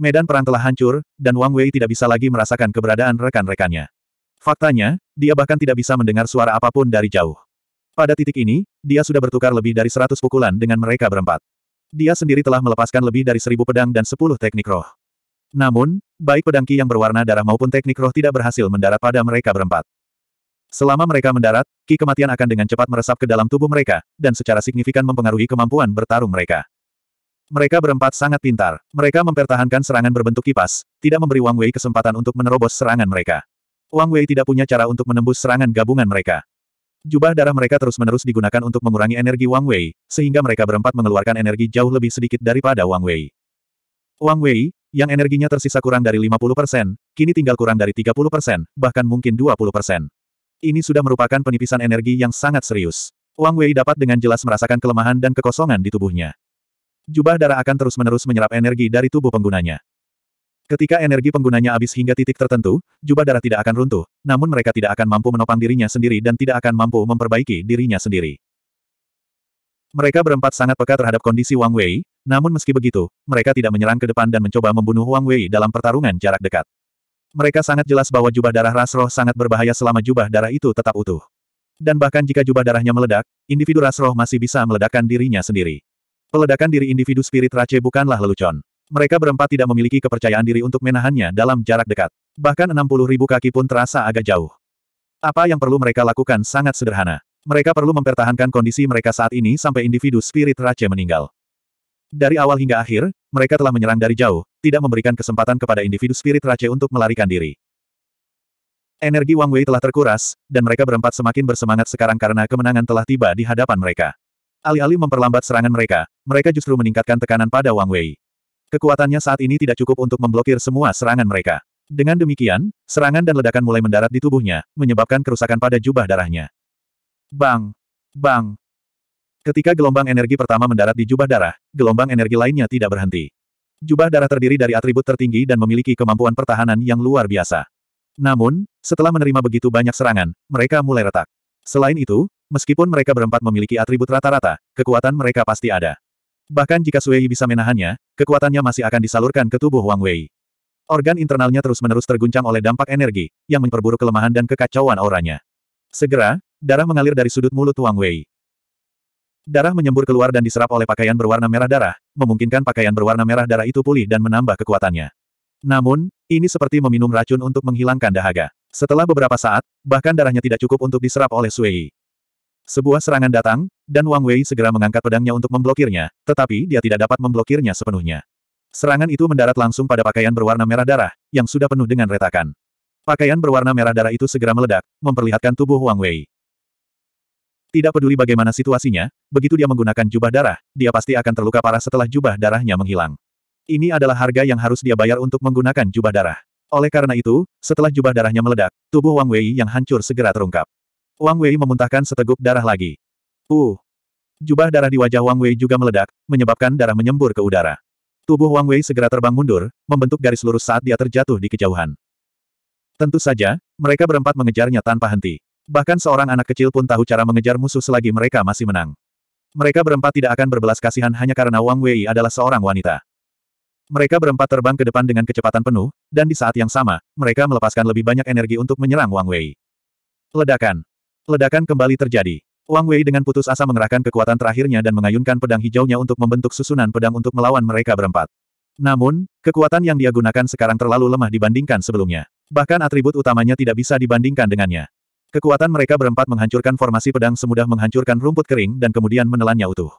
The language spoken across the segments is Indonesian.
medan perang telah hancur, dan Wang Wei tidak bisa lagi merasakan keberadaan rekan-rekannya. Faktanya, dia bahkan tidak bisa mendengar suara apapun dari jauh. Pada titik ini, dia sudah bertukar lebih dari seratus pukulan dengan mereka berempat. Dia sendiri telah melepaskan lebih dari seribu pedang dan sepuluh teknik roh. Namun, baik pedangki yang berwarna darah maupun teknik roh tidak berhasil mendarat pada mereka berempat. Selama mereka mendarat, ki kematian akan dengan cepat meresap ke dalam tubuh mereka, dan secara signifikan mempengaruhi kemampuan bertarung mereka. Mereka berempat sangat pintar. Mereka mempertahankan serangan berbentuk kipas, tidak memberi Wang Wei kesempatan untuk menerobos serangan mereka. Wang Wei tidak punya cara untuk menembus serangan gabungan mereka. Jubah darah mereka terus-menerus digunakan untuk mengurangi energi Wang Wei, sehingga mereka berempat mengeluarkan energi jauh lebih sedikit daripada Wang Wei. Wang Wei, yang energinya tersisa kurang dari 50%, kini tinggal kurang dari 30%, bahkan mungkin 20%. Ini sudah merupakan penipisan energi yang sangat serius. Wang Wei dapat dengan jelas merasakan kelemahan dan kekosongan di tubuhnya jubah darah akan terus-menerus menyerap energi dari tubuh penggunanya. Ketika energi penggunanya habis hingga titik tertentu, jubah darah tidak akan runtuh, namun mereka tidak akan mampu menopang dirinya sendiri dan tidak akan mampu memperbaiki dirinya sendiri. Mereka berempat sangat peka terhadap kondisi Wang Wei, namun meski begitu, mereka tidak menyerang ke depan dan mencoba membunuh Wang Wei dalam pertarungan jarak dekat. Mereka sangat jelas bahwa jubah darah rasroh sangat berbahaya selama jubah darah itu tetap utuh. Dan bahkan jika jubah darahnya meledak, individu rasroh masih bisa meledakkan dirinya sendiri. Peledakan diri individu spirit Rache bukanlah lelucon. Mereka berempat tidak memiliki kepercayaan diri untuk menahannya dalam jarak dekat. Bahkan 60 ribu kaki pun terasa agak jauh. Apa yang perlu mereka lakukan sangat sederhana. Mereka perlu mempertahankan kondisi mereka saat ini sampai individu spirit Rache meninggal. Dari awal hingga akhir, mereka telah menyerang dari jauh, tidak memberikan kesempatan kepada individu spirit Rache untuk melarikan diri. Energi Wang Wei telah terkuras, dan mereka berempat semakin bersemangat sekarang karena kemenangan telah tiba di hadapan mereka. Alih-alih memperlambat serangan mereka, mereka justru meningkatkan tekanan pada Wang Wei. Kekuatannya saat ini tidak cukup untuk memblokir semua serangan mereka. Dengan demikian, serangan dan ledakan mulai mendarat di tubuhnya, menyebabkan kerusakan pada jubah darahnya. Bang! Bang! Ketika gelombang energi pertama mendarat di jubah darah, gelombang energi lainnya tidak berhenti. Jubah darah terdiri dari atribut tertinggi dan memiliki kemampuan pertahanan yang luar biasa. Namun, setelah menerima begitu banyak serangan, mereka mulai retak. Selain itu, Meskipun mereka berempat memiliki atribut rata-rata, kekuatan mereka pasti ada. Bahkan jika Sui bisa menahannya, kekuatannya masih akan disalurkan ke tubuh Wang Wei. Organ internalnya terus-menerus terguncang oleh dampak energi, yang memperburuk kelemahan dan kekacauan auranya. Segera, darah mengalir dari sudut mulut Wang Wei. Darah menyembur keluar dan diserap oleh pakaian berwarna merah darah, memungkinkan pakaian berwarna merah darah itu pulih dan menambah kekuatannya. Namun, ini seperti meminum racun untuk menghilangkan dahaga. Setelah beberapa saat, bahkan darahnya tidak cukup untuk diserap oleh Sui. Sebuah serangan datang, dan Wang Wei segera mengangkat pedangnya untuk memblokirnya, tetapi dia tidak dapat memblokirnya sepenuhnya. Serangan itu mendarat langsung pada pakaian berwarna merah darah, yang sudah penuh dengan retakan. Pakaian berwarna merah darah itu segera meledak, memperlihatkan tubuh Wang Wei. Tidak peduli bagaimana situasinya, begitu dia menggunakan jubah darah, dia pasti akan terluka parah setelah jubah darahnya menghilang. Ini adalah harga yang harus dia bayar untuk menggunakan jubah darah. Oleh karena itu, setelah jubah darahnya meledak, tubuh Wang Wei yang hancur segera terungkap. Wang Wei memuntahkan seteguk darah lagi. Uh! Jubah darah di wajah Wang Wei juga meledak, menyebabkan darah menyembur ke udara. Tubuh Wang Wei segera terbang mundur, membentuk garis lurus saat dia terjatuh di kejauhan. Tentu saja, mereka berempat mengejarnya tanpa henti. Bahkan seorang anak kecil pun tahu cara mengejar musuh selagi mereka masih menang. Mereka berempat tidak akan berbelas kasihan hanya karena Wang Wei adalah seorang wanita. Mereka berempat terbang ke depan dengan kecepatan penuh, dan di saat yang sama, mereka melepaskan lebih banyak energi untuk menyerang Wang Wei. Ledakan. Ledakan kembali terjadi. Wang Wei dengan putus asa mengerahkan kekuatan terakhirnya dan mengayunkan pedang hijaunya untuk membentuk susunan pedang untuk melawan mereka berempat. Namun, kekuatan yang dia gunakan sekarang terlalu lemah dibandingkan sebelumnya. Bahkan atribut utamanya tidak bisa dibandingkan dengannya. Kekuatan mereka berempat menghancurkan formasi pedang semudah menghancurkan rumput kering dan kemudian menelannya utuh.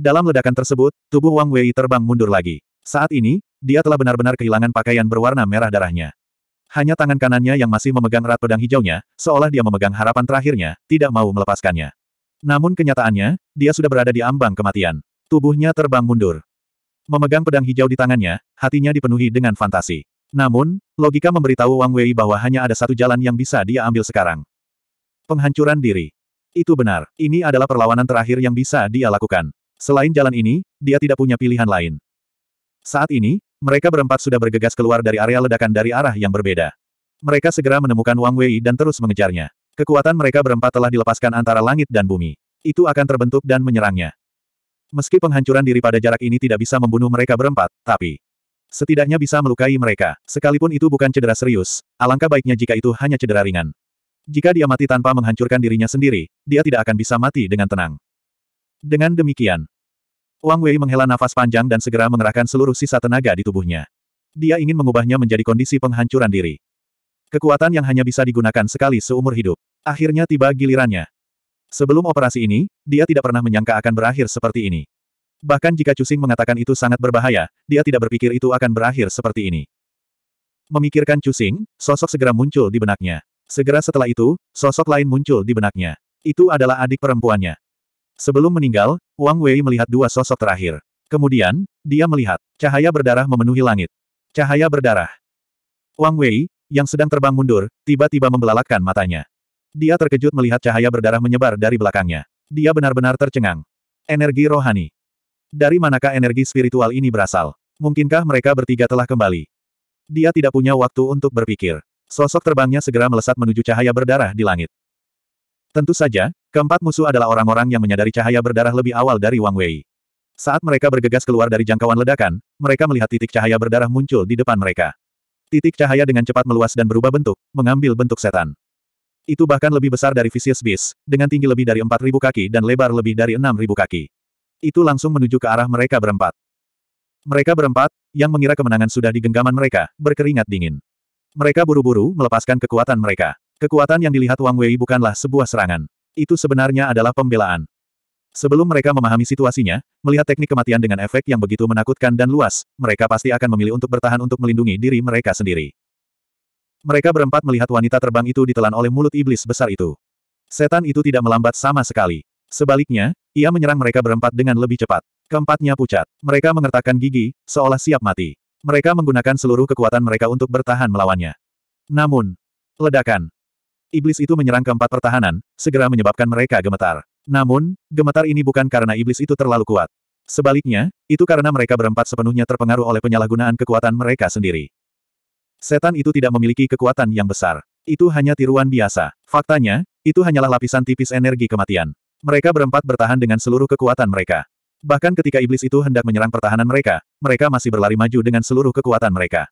Dalam ledakan tersebut, tubuh Wang Wei terbang mundur lagi. Saat ini, dia telah benar-benar kehilangan pakaian berwarna merah darahnya. Hanya tangan kanannya yang masih memegang erat pedang hijaunya, seolah dia memegang harapan terakhirnya, tidak mau melepaskannya. Namun kenyataannya, dia sudah berada di ambang kematian. Tubuhnya terbang mundur. Memegang pedang hijau di tangannya, hatinya dipenuhi dengan fantasi. Namun, logika memberitahu Wang Wei bahwa hanya ada satu jalan yang bisa dia ambil sekarang. Penghancuran diri. Itu benar, ini adalah perlawanan terakhir yang bisa dia lakukan. Selain jalan ini, dia tidak punya pilihan lain. Saat ini, mereka berempat sudah bergegas keluar dari area ledakan dari arah yang berbeda. Mereka segera menemukan Wang Wei dan terus mengejarnya. Kekuatan mereka berempat telah dilepaskan antara langit dan bumi. Itu akan terbentuk dan menyerangnya. Meski penghancuran diri pada jarak ini tidak bisa membunuh mereka berempat, tapi setidaknya bisa melukai mereka. Sekalipun itu bukan cedera serius, alangkah baiknya jika itu hanya cedera ringan. Jika dia mati tanpa menghancurkan dirinya sendiri, dia tidak akan bisa mati dengan tenang. Dengan demikian, Wang Wei menghela nafas panjang dan segera mengerahkan seluruh sisa tenaga di tubuhnya. Dia ingin mengubahnya menjadi kondisi penghancuran diri. Kekuatan yang hanya bisa digunakan sekali seumur hidup. Akhirnya tiba gilirannya. Sebelum operasi ini, dia tidak pernah menyangka akan berakhir seperti ini. Bahkan jika Cusing mengatakan itu sangat berbahaya, dia tidak berpikir itu akan berakhir seperti ini. Memikirkan Cusing, sosok segera muncul di benaknya. Segera setelah itu, sosok lain muncul di benaknya. Itu adalah adik perempuannya. Sebelum meninggal, Wang Wei melihat dua sosok terakhir. Kemudian, dia melihat, cahaya berdarah memenuhi langit. Cahaya berdarah. Wang Wei, yang sedang terbang mundur, tiba-tiba membelalakkan matanya. Dia terkejut melihat cahaya berdarah menyebar dari belakangnya. Dia benar-benar tercengang. Energi rohani. Dari manakah energi spiritual ini berasal? Mungkinkah mereka bertiga telah kembali? Dia tidak punya waktu untuk berpikir. Sosok terbangnya segera melesat menuju cahaya berdarah di langit. Tentu saja, Keempat musuh adalah orang-orang yang menyadari cahaya berdarah lebih awal dari Wang Wei. Saat mereka bergegas keluar dari jangkauan ledakan, mereka melihat titik cahaya berdarah muncul di depan mereka. Titik cahaya dengan cepat meluas dan berubah bentuk, mengambil bentuk setan. Itu bahkan lebih besar dari Vicious Beast, dengan tinggi lebih dari 4.000 kaki dan lebar lebih dari 6.000 kaki. Itu langsung menuju ke arah mereka berempat. Mereka berempat, yang mengira kemenangan sudah di genggaman mereka, berkeringat dingin. Mereka buru-buru melepaskan kekuatan mereka. Kekuatan yang dilihat Wang Wei bukanlah sebuah serangan. Itu sebenarnya adalah pembelaan. Sebelum mereka memahami situasinya, melihat teknik kematian dengan efek yang begitu menakutkan dan luas, mereka pasti akan memilih untuk bertahan untuk melindungi diri mereka sendiri. Mereka berempat melihat wanita terbang itu ditelan oleh mulut iblis besar itu. Setan itu tidak melambat sama sekali. Sebaliknya, ia menyerang mereka berempat dengan lebih cepat. Keempatnya pucat. Mereka mengertakkan gigi, seolah siap mati. Mereka menggunakan seluruh kekuatan mereka untuk bertahan melawannya. Namun, ledakan. Iblis itu menyerang keempat pertahanan, segera menyebabkan mereka gemetar. Namun, gemetar ini bukan karena iblis itu terlalu kuat. Sebaliknya, itu karena mereka berempat sepenuhnya terpengaruh oleh penyalahgunaan kekuatan mereka sendiri. Setan itu tidak memiliki kekuatan yang besar. Itu hanya tiruan biasa. Faktanya, itu hanyalah lapisan tipis energi kematian. Mereka berempat bertahan dengan seluruh kekuatan mereka. Bahkan ketika iblis itu hendak menyerang pertahanan mereka, mereka masih berlari maju dengan seluruh kekuatan mereka.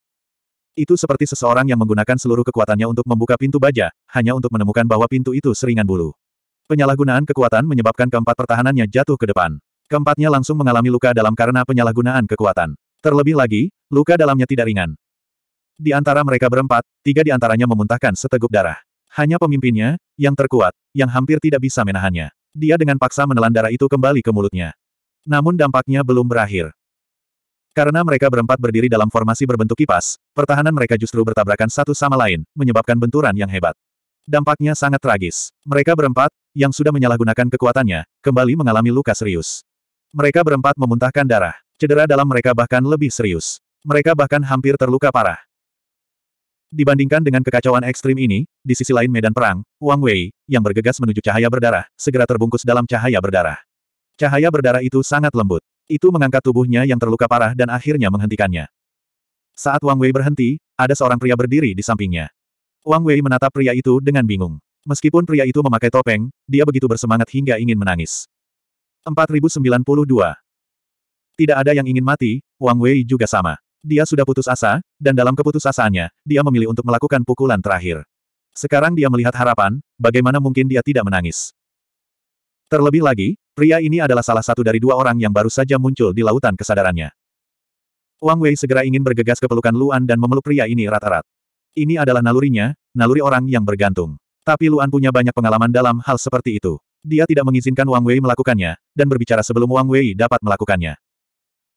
Itu seperti seseorang yang menggunakan seluruh kekuatannya untuk membuka pintu baja, hanya untuk menemukan bahwa pintu itu seringan bulu. Penyalahgunaan kekuatan menyebabkan keempat pertahanannya jatuh ke depan. Keempatnya langsung mengalami luka dalam karena penyalahgunaan kekuatan. Terlebih lagi, luka dalamnya tidak ringan. Di antara mereka berempat, tiga di antaranya memuntahkan seteguk darah. Hanya pemimpinnya, yang terkuat, yang hampir tidak bisa menahannya. Dia dengan paksa menelan darah itu kembali ke mulutnya. Namun dampaknya belum berakhir. Karena mereka berempat berdiri dalam formasi berbentuk kipas, pertahanan mereka justru bertabrakan satu sama lain, menyebabkan benturan yang hebat. Dampaknya sangat tragis. Mereka berempat, yang sudah menyalahgunakan kekuatannya, kembali mengalami luka serius. Mereka berempat memuntahkan darah. Cedera dalam mereka bahkan lebih serius. Mereka bahkan hampir terluka parah. Dibandingkan dengan kekacauan ekstrim ini, di sisi lain medan perang, Wang Wei, yang bergegas menuju cahaya berdarah, segera terbungkus dalam cahaya berdarah. Cahaya berdarah itu sangat lembut. Itu mengangkat tubuhnya yang terluka parah dan akhirnya menghentikannya. Saat Wang Wei berhenti, ada seorang pria berdiri di sampingnya. Wang Wei menatap pria itu dengan bingung. Meskipun pria itu memakai topeng, dia begitu bersemangat hingga ingin menangis. 4092 Tidak ada yang ingin mati, Wang Wei juga sama. Dia sudah putus asa, dan dalam keputusasaannya, dia memilih untuk melakukan pukulan terakhir. Sekarang dia melihat harapan, bagaimana mungkin dia tidak menangis. Terlebih lagi, Pria ini adalah salah satu dari dua orang yang baru saja muncul di lautan kesadarannya. Wang Wei segera ingin bergegas ke pelukan Luan dan memeluk pria ini erat-erat. Ini adalah nalurinya, naluri orang yang bergantung. Tapi Luan punya banyak pengalaman dalam hal seperti itu. Dia tidak mengizinkan Wang Wei melakukannya, dan berbicara sebelum Wang Wei dapat melakukannya.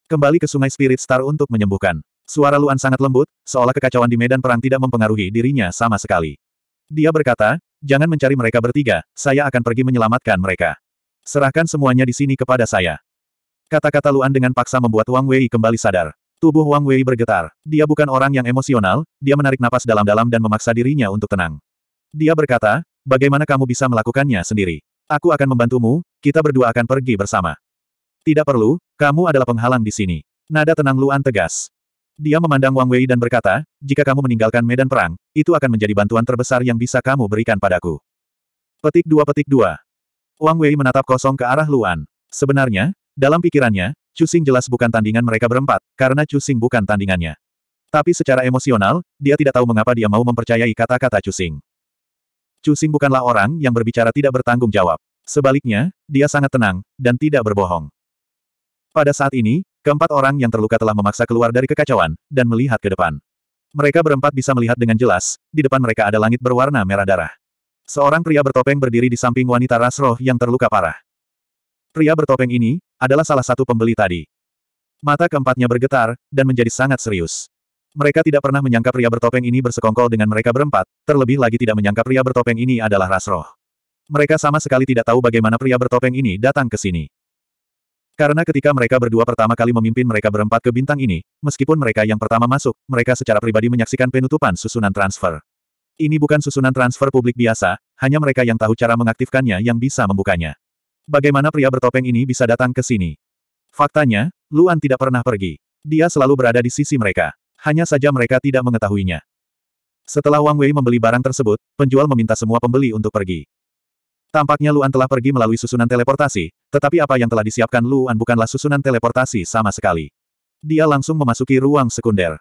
Kembali ke sungai Spirit Star untuk menyembuhkan. Suara Luan sangat lembut, seolah kekacauan di medan perang tidak mempengaruhi dirinya sama sekali. Dia berkata, jangan mencari mereka bertiga, saya akan pergi menyelamatkan mereka. Serahkan semuanya di sini kepada saya. Kata-kata Luan dengan paksa membuat Wang Wei kembali sadar. Tubuh Wang Wei bergetar. Dia bukan orang yang emosional, dia menarik napas dalam-dalam dan memaksa dirinya untuk tenang. Dia berkata, bagaimana kamu bisa melakukannya sendiri? Aku akan membantumu, kita berdua akan pergi bersama. Tidak perlu, kamu adalah penghalang di sini. Nada tenang Luan tegas. Dia memandang Wang Wei dan berkata, jika kamu meninggalkan medan perang, itu akan menjadi bantuan terbesar yang bisa kamu berikan padaku. Petik dua petik dua. Wang Wei menatap kosong ke arah Luan. Sebenarnya, dalam pikirannya, Cusing jelas bukan tandingan mereka berempat, karena Cusing bukan tandingannya. Tapi secara emosional, dia tidak tahu mengapa dia mau mempercayai kata-kata Cusing. Cusing bukanlah orang yang berbicara tidak bertanggung jawab. Sebaliknya, dia sangat tenang, dan tidak berbohong. Pada saat ini, keempat orang yang terluka telah memaksa keluar dari kekacauan, dan melihat ke depan. Mereka berempat bisa melihat dengan jelas, di depan mereka ada langit berwarna merah darah. Seorang pria bertopeng berdiri di samping wanita rasroh yang terluka parah. Pria bertopeng ini, adalah salah satu pembeli tadi. Mata keempatnya bergetar, dan menjadi sangat serius. Mereka tidak pernah menyangka pria bertopeng ini bersekongkol dengan mereka berempat, terlebih lagi tidak menyangka pria bertopeng ini adalah rasroh. Mereka sama sekali tidak tahu bagaimana pria bertopeng ini datang ke sini. Karena ketika mereka berdua pertama kali memimpin mereka berempat ke bintang ini, meskipun mereka yang pertama masuk, mereka secara pribadi menyaksikan penutupan susunan transfer. Ini bukan susunan transfer publik biasa, hanya mereka yang tahu cara mengaktifkannya yang bisa membukanya. Bagaimana pria bertopeng ini bisa datang ke sini? Faktanya, Luan tidak pernah pergi. Dia selalu berada di sisi mereka. Hanya saja mereka tidak mengetahuinya. Setelah Wang Wei membeli barang tersebut, penjual meminta semua pembeli untuk pergi. Tampaknya Luan telah pergi melalui susunan teleportasi, tetapi apa yang telah disiapkan Luan bukanlah susunan teleportasi sama sekali. Dia langsung memasuki ruang sekunder.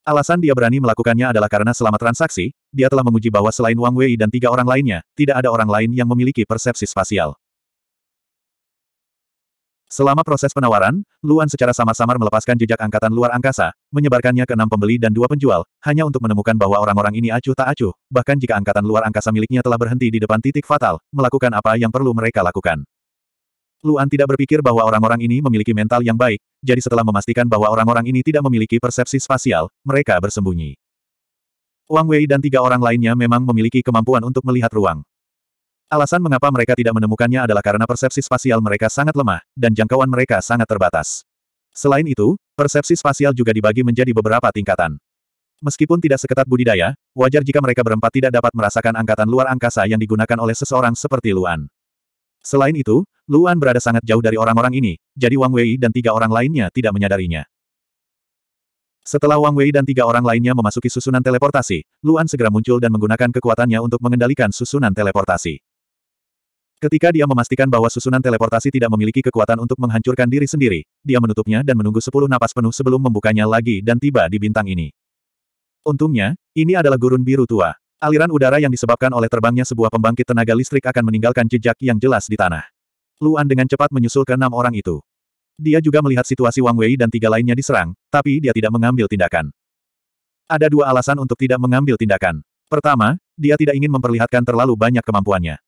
Alasan dia berani melakukannya adalah karena selama transaksi, dia telah menguji bahwa selain Wang Wei dan tiga orang lainnya, tidak ada orang lain yang memiliki persepsi spasial. Selama proses penawaran, Luan secara samar-samar melepaskan jejak angkatan luar angkasa, menyebarkannya ke enam pembeli dan dua penjual, hanya untuk menemukan bahwa orang-orang ini acuh tak acuh, bahkan jika angkatan luar angkasa miliknya telah berhenti di depan titik fatal, melakukan apa yang perlu mereka lakukan. Luan tidak berpikir bahwa orang-orang ini memiliki mental yang baik, jadi setelah memastikan bahwa orang-orang ini tidak memiliki persepsi spasial, mereka bersembunyi. Wang Wei dan tiga orang lainnya memang memiliki kemampuan untuk melihat ruang. Alasan mengapa mereka tidak menemukannya adalah karena persepsi spasial mereka sangat lemah, dan jangkauan mereka sangat terbatas. Selain itu, persepsi spasial juga dibagi menjadi beberapa tingkatan. Meskipun tidak seketat budidaya, wajar jika mereka berempat tidak dapat merasakan angkatan luar angkasa yang digunakan oleh seseorang seperti Luan. Selain itu, Luan berada sangat jauh dari orang-orang ini, jadi Wang Wei dan tiga orang lainnya tidak menyadarinya. Setelah Wang Wei dan tiga orang lainnya memasuki susunan teleportasi, Luan segera muncul dan menggunakan kekuatannya untuk mengendalikan susunan teleportasi. Ketika dia memastikan bahwa susunan teleportasi tidak memiliki kekuatan untuk menghancurkan diri sendiri, dia menutupnya dan menunggu sepuluh napas penuh sebelum membukanya lagi dan tiba di bintang ini. Untungnya, ini adalah gurun biru tua. Aliran udara yang disebabkan oleh terbangnya sebuah pembangkit tenaga listrik akan meninggalkan jejak yang jelas di tanah. Luan dengan cepat menyusul ke enam orang itu. Dia juga melihat situasi Wang Wei dan tiga lainnya diserang, tapi dia tidak mengambil tindakan. Ada dua alasan untuk tidak mengambil tindakan. Pertama, dia tidak ingin memperlihatkan terlalu banyak kemampuannya.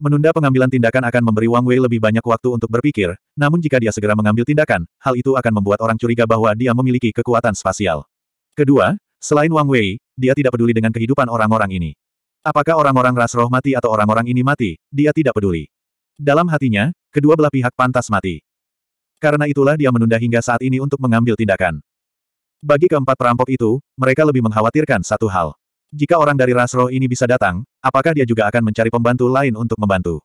Menunda pengambilan tindakan akan memberi Wang Wei lebih banyak waktu untuk berpikir, namun jika dia segera mengambil tindakan, hal itu akan membuat orang curiga bahwa dia memiliki kekuatan spasial. Kedua, selain Wang Wei, dia tidak peduli dengan kehidupan orang-orang ini. Apakah orang-orang ras roh mati atau orang-orang ini mati, dia tidak peduli. Dalam hatinya, kedua belah pihak pantas mati. Karena itulah dia menunda hingga saat ini untuk mengambil tindakan. Bagi keempat perampok itu, mereka lebih mengkhawatirkan satu hal. Jika orang dari ras roh ini bisa datang, apakah dia juga akan mencari pembantu lain untuk membantu?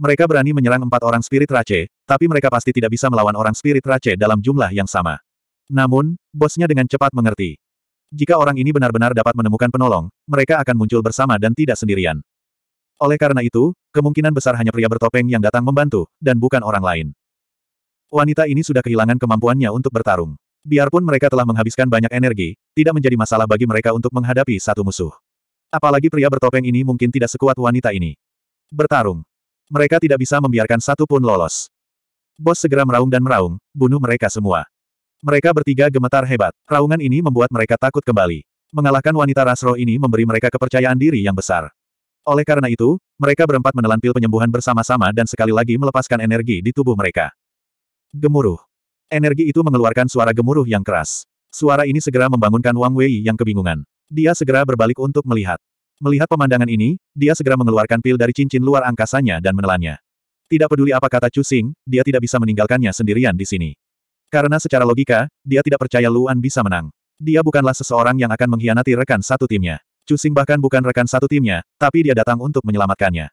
Mereka berani menyerang empat orang spirit race, tapi mereka pasti tidak bisa melawan orang spirit race dalam jumlah yang sama. Namun, bosnya dengan cepat mengerti. Jika orang ini benar-benar dapat menemukan penolong, mereka akan muncul bersama dan tidak sendirian. Oleh karena itu, kemungkinan besar hanya pria bertopeng yang datang membantu, dan bukan orang lain. Wanita ini sudah kehilangan kemampuannya untuk bertarung. Biarpun mereka telah menghabiskan banyak energi, tidak menjadi masalah bagi mereka untuk menghadapi satu musuh. Apalagi pria bertopeng ini mungkin tidak sekuat wanita ini. Bertarung. Mereka tidak bisa membiarkan satu pun lolos. Bos segera meraung dan meraung, bunuh mereka semua. Mereka bertiga gemetar hebat. Raungan ini membuat mereka takut kembali. Mengalahkan wanita rasroh ini memberi mereka kepercayaan diri yang besar. Oleh karena itu, mereka berempat menelan pil penyembuhan bersama-sama dan sekali lagi melepaskan energi di tubuh mereka. Gemuruh. Energi itu mengeluarkan suara gemuruh yang keras. Suara ini segera membangunkan Wang Wei yang kebingungan. Dia segera berbalik untuk melihat. Melihat pemandangan ini, dia segera mengeluarkan pil dari cincin luar angkasanya dan menelannya. Tidak peduli apa kata Chu Xing, dia tidak bisa meninggalkannya sendirian di sini. Karena secara logika, dia tidak percaya Luan bisa menang. Dia bukanlah seseorang yang akan mengkhianati rekan satu timnya. Cusing bahkan bukan rekan satu timnya, tapi dia datang untuk menyelamatkannya.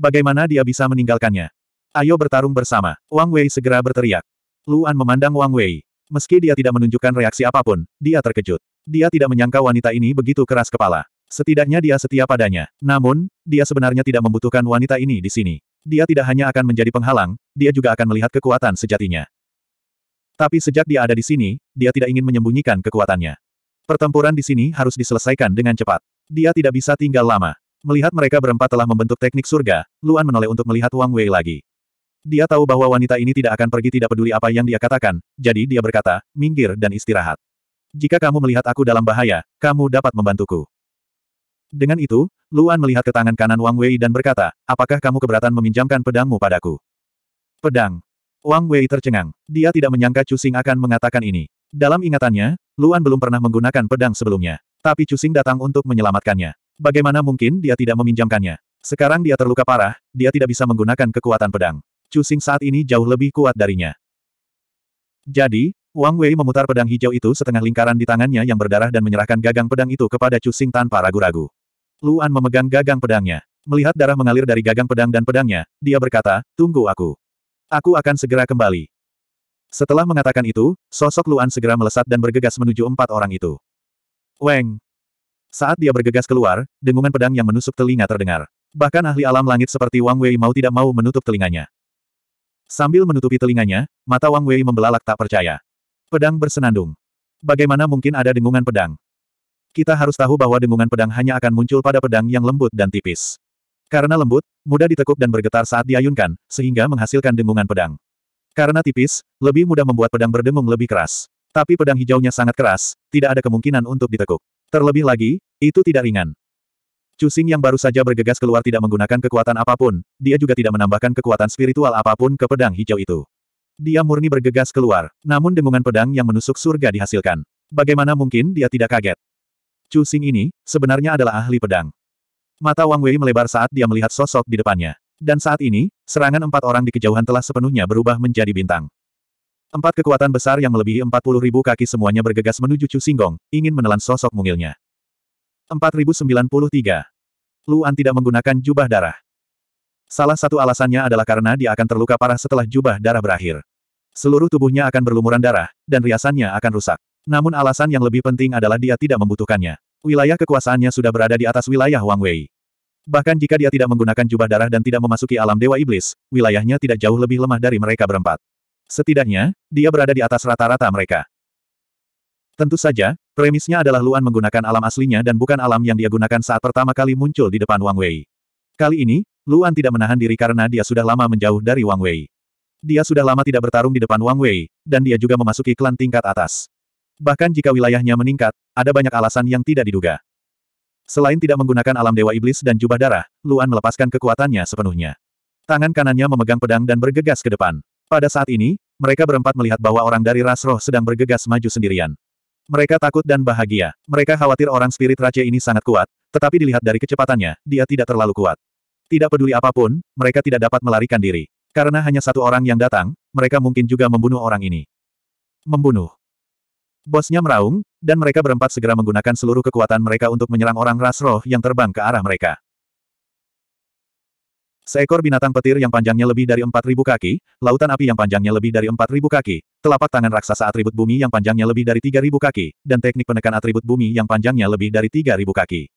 Bagaimana dia bisa meninggalkannya? Ayo bertarung bersama. Wang Wei segera berteriak. Luan memandang Wang Wei. Meski dia tidak menunjukkan reaksi apapun, dia terkejut. Dia tidak menyangka wanita ini begitu keras kepala. Setidaknya dia setia padanya. Namun, dia sebenarnya tidak membutuhkan wanita ini di sini. Dia tidak hanya akan menjadi penghalang, dia juga akan melihat kekuatan sejatinya. Tapi sejak dia ada di sini, dia tidak ingin menyembunyikan kekuatannya. Pertempuran di sini harus diselesaikan dengan cepat. Dia tidak bisa tinggal lama. Melihat mereka berempat telah membentuk teknik surga, Luan menoleh untuk melihat Wang Wei lagi. Dia tahu bahwa wanita ini tidak akan pergi tidak peduli apa yang dia katakan, jadi dia berkata, minggir dan istirahat. Jika kamu melihat aku dalam bahaya, kamu dapat membantuku. Dengan itu, Luan melihat ke tangan kanan Wang Wei dan berkata, apakah kamu keberatan meminjamkan pedangmu padaku? Pedang. Wang Wei tercengang. Dia tidak menyangka Cusing akan mengatakan ini. Dalam ingatannya, Luan belum pernah menggunakan pedang sebelumnya. Tapi Cusing datang untuk menyelamatkannya. Bagaimana mungkin dia tidak meminjamkannya? Sekarang dia terluka parah, dia tidak bisa menggunakan kekuatan pedang. Cusing saat ini jauh lebih kuat darinya. Jadi, Wang Wei memutar pedang hijau itu setengah lingkaran di tangannya yang berdarah dan menyerahkan gagang pedang itu kepada Cusing tanpa ragu-ragu. Luan memegang gagang pedangnya. Melihat darah mengalir dari gagang pedang dan pedangnya, dia berkata, tunggu aku. Aku akan segera kembali. Setelah mengatakan itu, sosok Luan segera melesat dan bergegas menuju empat orang itu. Weng! Saat dia bergegas keluar, dengungan pedang yang menusuk telinga terdengar. Bahkan ahli alam langit seperti Wang Wei mau tidak mau menutup telinganya. Sambil menutupi telinganya, mata Wang Wei membelalak tak percaya. Pedang bersenandung. Bagaimana mungkin ada dengungan pedang? Kita harus tahu bahwa dengungan pedang hanya akan muncul pada pedang yang lembut dan tipis. Karena lembut, mudah ditekuk dan bergetar saat diayunkan, sehingga menghasilkan dengungan pedang. Karena tipis, lebih mudah membuat pedang berdengung lebih keras. Tapi pedang hijaunya sangat keras, tidak ada kemungkinan untuk ditekuk. Terlebih lagi, itu tidak ringan. Cusing yang baru saja bergegas keluar tidak menggunakan kekuatan apapun, dia juga tidak menambahkan kekuatan spiritual apapun ke pedang hijau itu. Dia murni bergegas keluar, namun dengungan pedang yang menusuk surga dihasilkan. Bagaimana mungkin dia tidak kaget? Cusing ini, sebenarnya adalah ahli pedang. Mata Wang Wei melebar saat dia melihat sosok di depannya. Dan saat ini, serangan empat orang di kejauhan telah sepenuhnya berubah menjadi bintang. Empat kekuatan besar yang melebihi empat puluh ribu kaki semuanya bergegas menuju Chu Singgong, ingin menelan sosok mungilnya. 4093. Luan tidak menggunakan jubah darah. Salah satu alasannya adalah karena dia akan terluka parah setelah jubah darah berakhir. Seluruh tubuhnya akan berlumuran darah, dan riasannya akan rusak. Namun alasan yang lebih penting adalah dia tidak membutuhkannya. Wilayah kekuasaannya sudah berada di atas wilayah Wang Wei. Bahkan jika dia tidak menggunakan jubah darah dan tidak memasuki alam Dewa Iblis, wilayahnya tidak jauh lebih lemah dari mereka berempat. Setidaknya, dia berada di atas rata-rata mereka. Tentu saja, premisnya adalah Luan menggunakan alam aslinya dan bukan alam yang dia gunakan saat pertama kali muncul di depan Wang Wei. Kali ini, Luan tidak menahan diri karena dia sudah lama menjauh dari Wang Wei. Dia sudah lama tidak bertarung di depan Wang Wei, dan dia juga memasuki klan tingkat atas. Bahkan jika wilayahnya meningkat, ada banyak alasan yang tidak diduga. Selain tidak menggunakan alam dewa iblis dan jubah darah, Luan melepaskan kekuatannya sepenuhnya. Tangan kanannya memegang pedang dan bergegas ke depan. Pada saat ini, mereka berempat melihat bahwa orang dari ras roh sedang bergegas maju sendirian. Mereka takut dan bahagia. Mereka khawatir orang spirit raja ini sangat kuat, tetapi dilihat dari kecepatannya, dia tidak terlalu kuat. Tidak peduli apapun, mereka tidak dapat melarikan diri. Karena hanya satu orang yang datang, mereka mungkin juga membunuh orang ini. Membunuh. Bosnya meraung, dan mereka berempat segera menggunakan seluruh kekuatan mereka untuk menyerang orang ras roh yang terbang ke arah mereka. Seekor binatang petir yang panjangnya lebih dari 4.000 kaki, lautan api yang panjangnya lebih dari 4.000 kaki, telapak tangan raksasa atribut bumi yang panjangnya lebih dari 3.000 kaki, dan teknik penekan atribut bumi yang panjangnya lebih dari 3.000 kaki.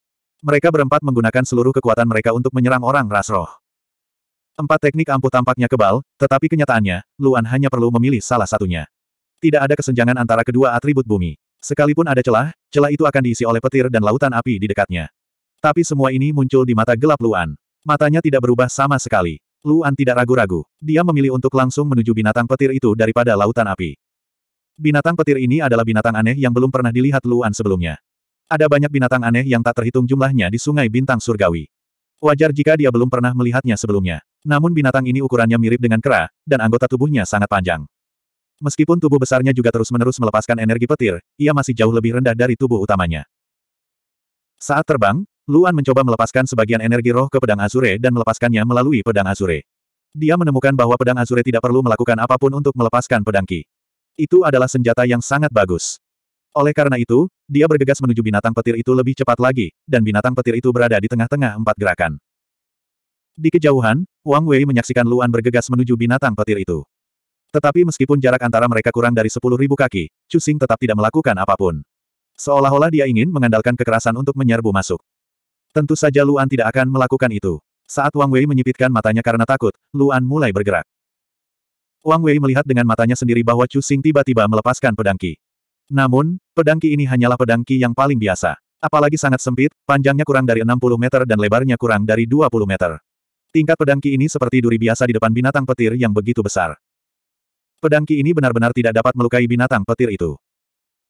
Mereka berempat menggunakan seluruh kekuatan mereka untuk menyerang orang ras roh. Empat teknik ampuh tampaknya kebal, tetapi kenyataannya, Luan hanya perlu memilih salah satunya. Tidak ada kesenjangan antara kedua atribut bumi. Sekalipun ada celah, celah itu akan diisi oleh petir dan lautan api di dekatnya. Tapi semua ini muncul di mata gelap Luan. Matanya tidak berubah sama sekali. Luan tidak ragu-ragu. Dia memilih untuk langsung menuju binatang petir itu daripada lautan api. Binatang petir ini adalah binatang aneh yang belum pernah dilihat Luan sebelumnya. Ada banyak binatang aneh yang tak terhitung jumlahnya di sungai bintang surgawi. Wajar jika dia belum pernah melihatnya sebelumnya. Namun binatang ini ukurannya mirip dengan kera, dan anggota tubuhnya sangat panjang. Meskipun tubuh besarnya juga terus-menerus melepaskan energi petir, ia masih jauh lebih rendah dari tubuh utamanya. Saat terbang, Luan mencoba melepaskan sebagian energi roh ke pedang Azure dan melepaskannya melalui pedang Azure. Dia menemukan bahwa pedang Azure tidak perlu melakukan apapun untuk melepaskan pedang Ki. Itu adalah senjata yang sangat bagus. Oleh karena itu, dia bergegas menuju binatang petir itu lebih cepat lagi, dan binatang petir itu berada di tengah-tengah empat gerakan. Di kejauhan, Wang Wei menyaksikan Luan bergegas menuju binatang petir itu. Tetapi meskipun jarak antara mereka kurang dari sepuluh ribu kaki, Chu tetap tidak melakukan apapun. Seolah-olah dia ingin mengandalkan kekerasan untuk menyerbu masuk. Tentu saja Luan tidak akan melakukan itu. Saat Wang Wei menyipitkan matanya karena takut, Luan mulai bergerak. Wang Wei melihat dengan matanya sendiri bahwa Chu tiba-tiba melepaskan pedangki. Namun, pedangki ini hanyalah pedangki yang paling biasa. Apalagi sangat sempit, panjangnya kurang dari 60 meter dan lebarnya kurang dari 20 meter. Tingkat pedangki ini seperti duri biasa di depan binatang petir yang begitu besar. Pedangki ini benar-benar tidak dapat melukai binatang petir itu.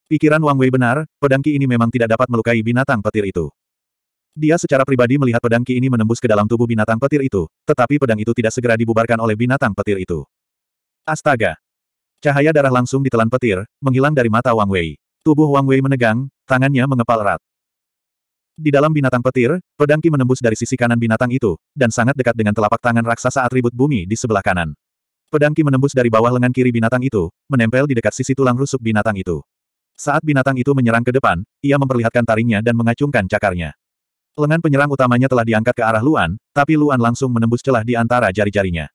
Pikiran Wang Wei benar, pedangki ini memang tidak dapat melukai binatang petir itu. Dia secara pribadi melihat pedangki ini menembus ke dalam tubuh binatang petir itu, tetapi pedang itu tidak segera dibubarkan oleh binatang petir itu. Astaga! Cahaya darah langsung ditelan petir, menghilang dari mata Wang Wei. Tubuh Wang Wei menegang, tangannya mengepal erat. Di dalam binatang petir, pedangki menembus dari sisi kanan binatang itu, dan sangat dekat dengan telapak tangan raksasa atribut bumi di sebelah kanan. Pedang Ki menembus dari bawah lengan kiri binatang itu, menempel di dekat sisi tulang rusuk binatang itu. Saat binatang itu menyerang ke depan, ia memperlihatkan taringnya dan mengacungkan cakarnya. Lengan penyerang utamanya telah diangkat ke arah Luan, tapi Luan langsung menembus celah di antara jari-jarinya.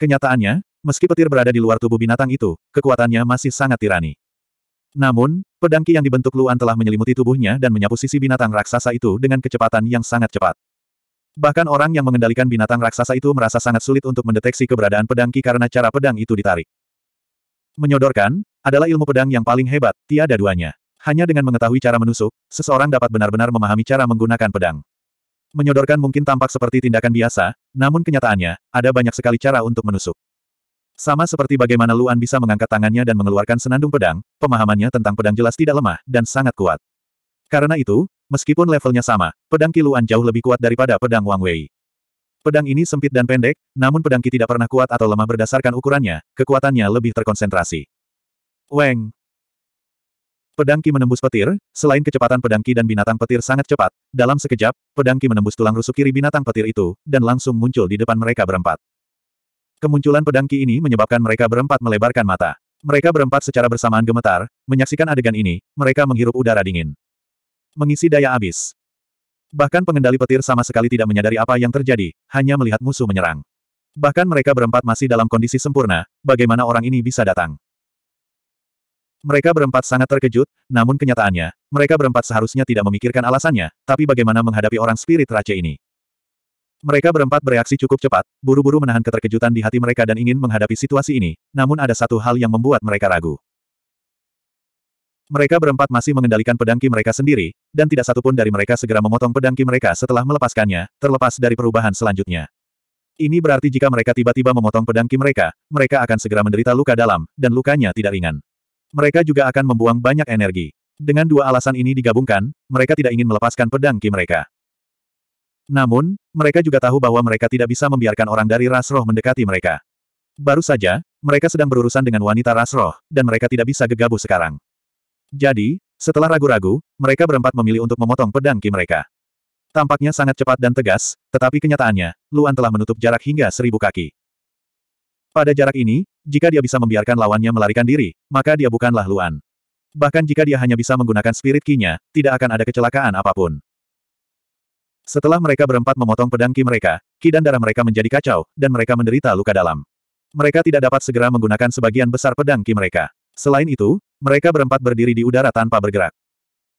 Kenyataannya, meski petir berada di luar tubuh binatang itu, kekuatannya masih sangat tirani. Namun, pedang ki yang dibentuk Luan telah menyelimuti tubuhnya dan menyapu sisi binatang raksasa itu dengan kecepatan yang sangat cepat. Bahkan orang yang mengendalikan binatang raksasa itu merasa sangat sulit untuk mendeteksi keberadaan pedang Ki karena cara pedang itu ditarik. Menyodorkan, adalah ilmu pedang yang paling hebat, tiada duanya. Hanya dengan mengetahui cara menusuk, seseorang dapat benar-benar memahami cara menggunakan pedang. Menyodorkan mungkin tampak seperti tindakan biasa, namun kenyataannya, ada banyak sekali cara untuk menusuk. Sama seperti bagaimana Luan bisa mengangkat tangannya dan mengeluarkan senandung pedang, pemahamannya tentang pedang jelas tidak lemah, dan sangat kuat. Karena itu, Meskipun levelnya sama, pedang Kiluan jauh lebih kuat daripada pedang Wang Wei. Pedang ini sempit dan pendek, namun pedang Ki tidak pernah kuat atau lemah berdasarkan ukurannya, kekuatannya lebih terkonsentrasi. Weng! Pedang Ki menembus petir, selain kecepatan pedang Ki dan binatang petir sangat cepat, dalam sekejap, pedang Ki menembus tulang rusuk kiri binatang petir itu, dan langsung muncul di depan mereka berempat. Kemunculan pedang Ki ini menyebabkan mereka berempat melebarkan mata. Mereka berempat secara bersamaan gemetar, menyaksikan adegan ini, mereka menghirup udara dingin. Mengisi daya abis. Bahkan pengendali petir sama sekali tidak menyadari apa yang terjadi, hanya melihat musuh menyerang. Bahkan mereka berempat masih dalam kondisi sempurna, bagaimana orang ini bisa datang. Mereka berempat sangat terkejut, namun kenyataannya, mereka berempat seharusnya tidak memikirkan alasannya, tapi bagaimana menghadapi orang spirit raja ini. Mereka berempat bereaksi cukup cepat, buru-buru menahan keterkejutan di hati mereka dan ingin menghadapi situasi ini, namun ada satu hal yang membuat mereka ragu. Mereka berempat masih mengendalikan pedangki mereka sendiri, dan tidak satupun dari mereka segera memotong pedangki mereka setelah melepaskannya, terlepas dari perubahan selanjutnya. Ini berarti jika mereka tiba-tiba memotong pedangki mereka, mereka akan segera menderita luka dalam, dan lukanya tidak ringan. Mereka juga akan membuang banyak energi. Dengan dua alasan ini digabungkan, mereka tidak ingin melepaskan pedangki mereka. Namun, mereka juga tahu bahwa mereka tidak bisa membiarkan orang dari ras roh mendekati mereka. Baru saja, mereka sedang berurusan dengan wanita ras roh, dan mereka tidak bisa gegabah sekarang. Jadi, setelah ragu-ragu, mereka berempat memilih untuk memotong pedang ki mereka. Tampaknya sangat cepat dan tegas, tetapi kenyataannya, Luan telah menutup jarak hingga seribu kaki. Pada jarak ini, jika dia bisa membiarkan lawannya melarikan diri, maka dia bukanlah Luan. Bahkan jika dia hanya bisa menggunakan spirit kinya, tidak akan ada kecelakaan apapun. Setelah mereka berempat memotong pedang ki mereka, ki dan darah mereka menjadi kacau, dan mereka menderita luka dalam. Mereka tidak dapat segera menggunakan sebagian besar pedang ki mereka. Selain itu, mereka berempat berdiri di udara tanpa bergerak.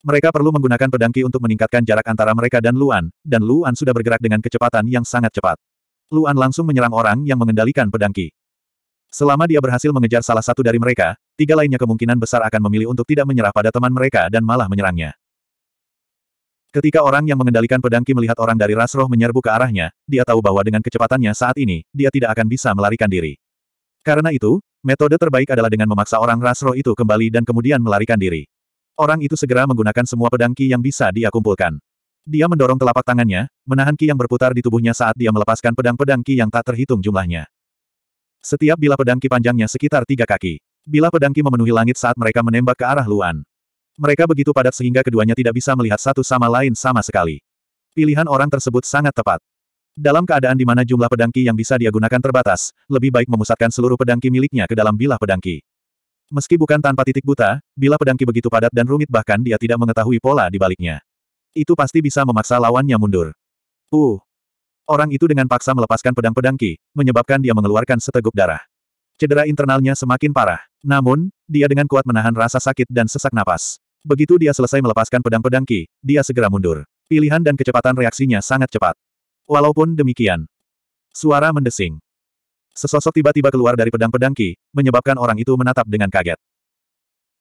Mereka perlu menggunakan pedangki untuk meningkatkan jarak antara mereka dan Luan, dan Luan sudah bergerak dengan kecepatan yang sangat cepat. Luan langsung menyerang orang yang mengendalikan pedangki. Selama dia berhasil mengejar salah satu dari mereka, tiga lainnya kemungkinan besar akan memilih untuk tidak menyerah pada teman mereka dan malah menyerangnya. Ketika orang yang mengendalikan pedangki melihat orang dari ras roh menyerbu ke arahnya, dia tahu bahwa dengan kecepatannya saat ini, dia tidak akan bisa melarikan diri. Karena itu, metode terbaik adalah dengan memaksa orang rasro itu kembali dan kemudian melarikan diri. Orang itu segera menggunakan semua pedang ki yang bisa dia kumpulkan. Dia mendorong telapak tangannya, menahan ki yang berputar di tubuhnya saat dia melepaskan pedang-pedang ki yang tak terhitung jumlahnya. Setiap bila pedang ki panjangnya sekitar tiga kaki. Bila pedang ki memenuhi langit saat mereka menembak ke arah Luan. Mereka begitu padat sehingga keduanya tidak bisa melihat satu sama lain sama sekali. Pilihan orang tersebut sangat tepat. Dalam keadaan di mana jumlah pedangki yang bisa dia gunakan terbatas, lebih baik memusatkan seluruh pedangki miliknya ke dalam bilah pedangki. Meski bukan tanpa titik buta, bilah pedangki begitu padat dan rumit bahkan dia tidak mengetahui pola di baliknya. Itu pasti bisa memaksa lawannya mundur. Uh. Orang itu dengan paksa melepaskan pedang pedangki menyebabkan dia mengeluarkan seteguk darah. Cedera internalnya semakin parah. Namun, dia dengan kuat menahan rasa sakit dan sesak napas. Begitu dia selesai melepaskan pedang pedangki dia segera mundur. Pilihan dan kecepatan reaksinya sangat cepat. Walaupun demikian, suara mendesing. Sesosok tiba-tiba keluar dari pedang pedangki, menyebabkan orang itu menatap dengan kaget.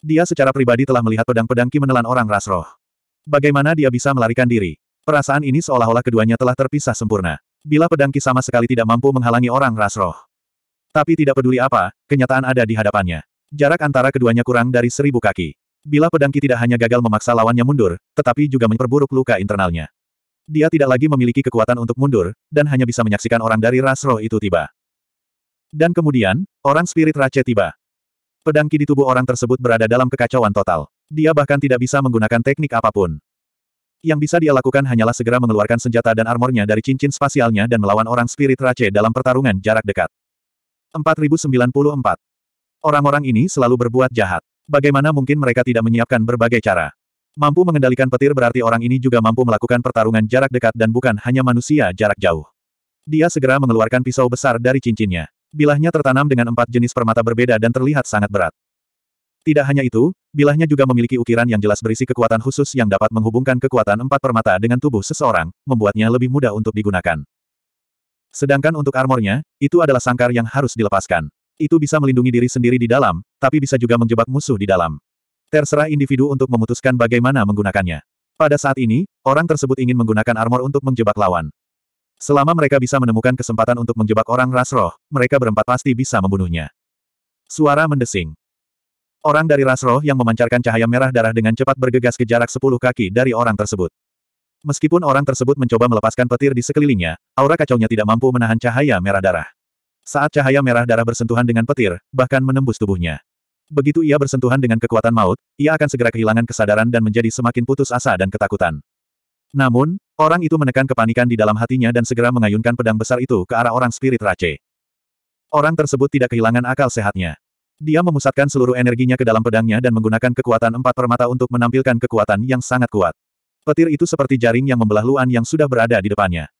Dia secara pribadi telah melihat pedang pedangki menelan orang rasroh. Bagaimana dia bisa melarikan diri? Perasaan ini seolah-olah keduanya telah terpisah sempurna. Bila pedangki sama sekali tidak mampu menghalangi orang rasroh, Tapi tidak peduli apa, kenyataan ada di hadapannya. Jarak antara keduanya kurang dari seribu kaki. Bila pedangki tidak hanya gagal memaksa lawannya mundur, tetapi juga memperburuk luka internalnya. Dia tidak lagi memiliki kekuatan untuk mundur, dan hanya bisa menyaksikan orang dari ras roh itu tiba. Dan kemudian, orang spirit race tiba. Pedang ki di tubuh orang tersebut berada dalam kekacauan total. Dia bahkan tidak bisa menggunakan teknik apapun. Yang bisa dia lakukan hanyalah segera mengeluarkan senjata dan armornya dari cincin spasialnya dan melawan orang spirit race dalam pertarungan jarak dekat. 4094. Orang-orang ini selalu berbuat jahat. Bagaimana mungkin mereka tidak menyiapkan berbagai cara? Mampu mengendalikan petir berarti orang ini juga mampu melakukan pertarungan jarak dekat dan bukan hanya manusia jarak jauh. Dia segera mengeluarkan pisau besar dari cincinnya. Bilahnya tertanam dengan empat jenis permata berbeda dan terlihat sangat berat. Tidak hanya itu, bilahnya juga memiliki ukiran yang jelas berisi kekuatan khusus yang dapat menghubungkan kekuatan empat permata dengan tubuh seseorang, membuatnya lebih mudah untuk digunakan. Sedangkan untuk armornya, itu adalah sangkar yang harus dilepaskan. Itu bisa melindungi diri sendiri di dalam, tapi bisa juga menjebak musuh di dalam. Terserah individu untuk memutuskan bagaimana menggunakannya. Pada saat ini, orang tersebut ingin menggunakan armor untuk menjebak lawan. Selama mereka bisa menemukan kesempatan untuk menjebak orang ras roh, mereka berempat pasti bisa membunuhnya. Suara mendesing. Orang dari ras roh yang memancarkan cahaya merah darah dengan cepat bergegas ke jarak 10 kaki dari orang tersebut. Meskipun orang tersebut mencoba melepaskan petir di sekelilingnya, aura kacaunya tidak mampu menahan cahaya merah darah. Saat cahaya merah darah bersentuhan dengan petir, bahkan menembus tubuhnya. Begitu ia bersentuhan dengan kekuatan maut, ia akan segera kehilangan kesadaran dan menjadi semakin putus asa dan ketakutan. Namun, orang itu menekan kepanikan di dalam hatinya dan segera mengayunkan pedang besar itu ke arah orang spirit Rache. Orang tersebut tidak kehilangan akal sehatnya. Dia memusatkan seluruh energinya ke dalam pedangnya dan menggunakan kekuatan empat permata untuk menampilkan kekuatan yang sangat kuat. Petir itu seperti jaring yang membelah Luan yang sudah berada di depannya.